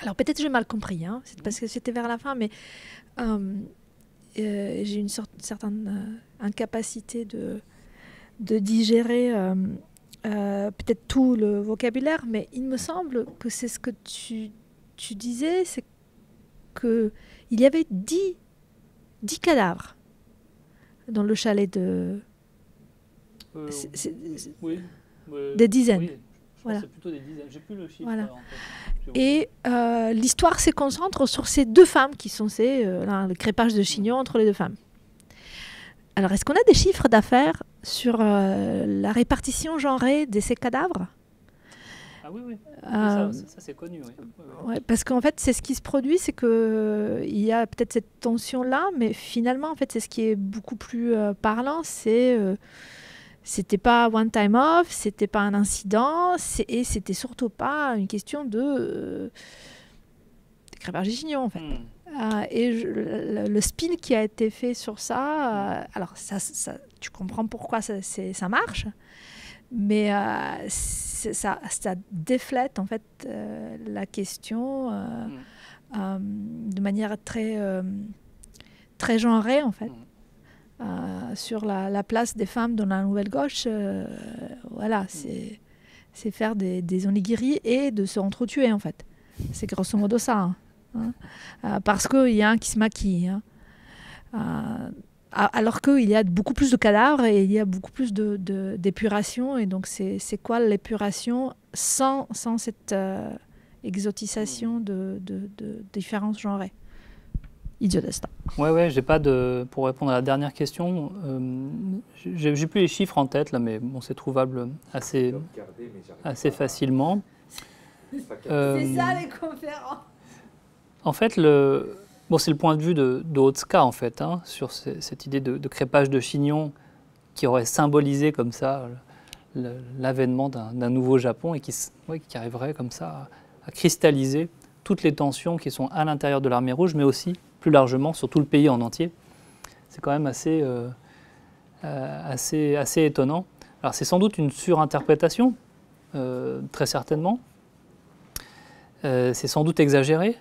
Alors peut-être j'ai mal compris, hein, c'est mm. parce que c'était vers la fin, mais euh, euh, j'ai une sorte, certaine incapacité de, de digérer peut-être tout le vocabulaire, mais il me semble que c'est ce que tu, tu disais, c'est qu'il y avait dix 10 cadavres dans le chalet de. Euh, oui, des dizaines. voilà. plutôt des dizaines. Plus le chiffre, Et euh, l'histoire se concentre sur ces deux femmes qui sont ces, euh, le crépage de chignon entre les deux femmes. Alors, est-ce qu'on a des chiffres d'affaires sur la répartition genrée de ces cadavres ah oui, oui. Euh, ça, c'est connu. parce qu'en fait, c'est ce qui se produit, c'est qu'il il y a peut-être cette tension-là, mais finalement, en fait, c'est ce qui est beaucoup plus euh, parlant, c'est. Euh, c'était pas one time off, c'était pas un incident, et c'était surtout pas une question de, gignon. en fait. Hmm. et le, spin qui a été fait sur ça, alors ça, tu comprends pourquoi ça, ça marche, mais ça, déflète en fait euh, la question euh, mm. euh, de manière très, très genrée en fait. Mm. sur la, place des femmes dans la nouvelle gauche, voilà, mm. c'est c'est faire des, des et de se entretuer en fait. C'est grosso modo ça. Hein, hein. parce qu'il y a un qui se maquille. Hein alors qu'il y a beaucoup plus de cadavres et il y a beaucoup plus d'épuration. De, et donc, c'est quoi l'épuration sans, cette euh, exotisation de, de, de différences genrées Idiot Ouais, ouais, j'ai pas de. Pour répondre à la dernière question, euh, j'ai plus les chiffres en tête, là, mais bon, c'est trouvable assez, assez facilement. c'est ça les conférences euh, En fait, le c'est le point de vue de, de en fait, hein, sur cette idée de, crépage de chignon qui aurait symbolisé comme ça l'avènement d'un nouveau Japon et qui, arriverait comme ça à, cristalliser toutes les tensions qui sont à l'intérieur de l'armée rouge, mais aussi plus largement sur tout le pays en entier. C'est quand même assez, euh, euh, assez, assez étonnant. Alors c'est sans doute une surinterprétation, euh, très certainement. c'est sans doute exagéré,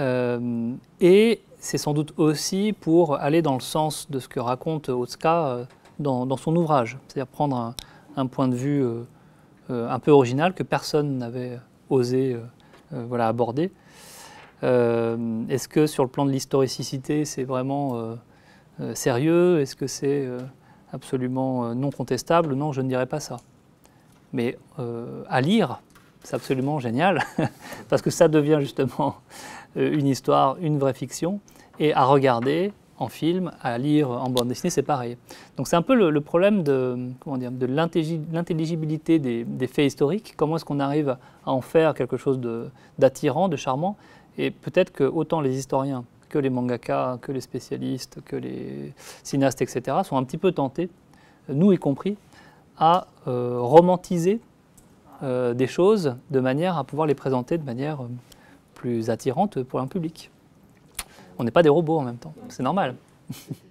euh, et c'est sans doute aussi pour aller dans le sens de ce que raconte Otska euh, dans, son ouvrage, c'est-à-dire prendre un, point de vue euh, un peu original que personne n'avait osé voilà, aborder. Est-ce que sur le plan de l'historicité, c'est vraiment sérieux Est-ce que c'est absolument non contestable Non, je ne dirais pas ça. Mais à lire, c'est absolument génial, (laughs) parce que ça devient justement euh, une histoire, une vraie fiction, et à regarder en film, à lire en bande dessinée, c'est pareil. Donc c'est un peu le, problème de, de l'intelligibilité des, faits historiques, comment est-ce qu'on arrive à en faire quelque chose d'attirant, de, charmant, et peut-être que autant les historiens que les mangakas, que les spécialistes, que les cinéastes, etc., sont un petit peu tentés, nous y compris, à euh, romantiser euh, des choses de manière à pouvoir les présenter de manière plus attirante pour un public. On n'est pas des robots en même temps, c'est normal. (laughs)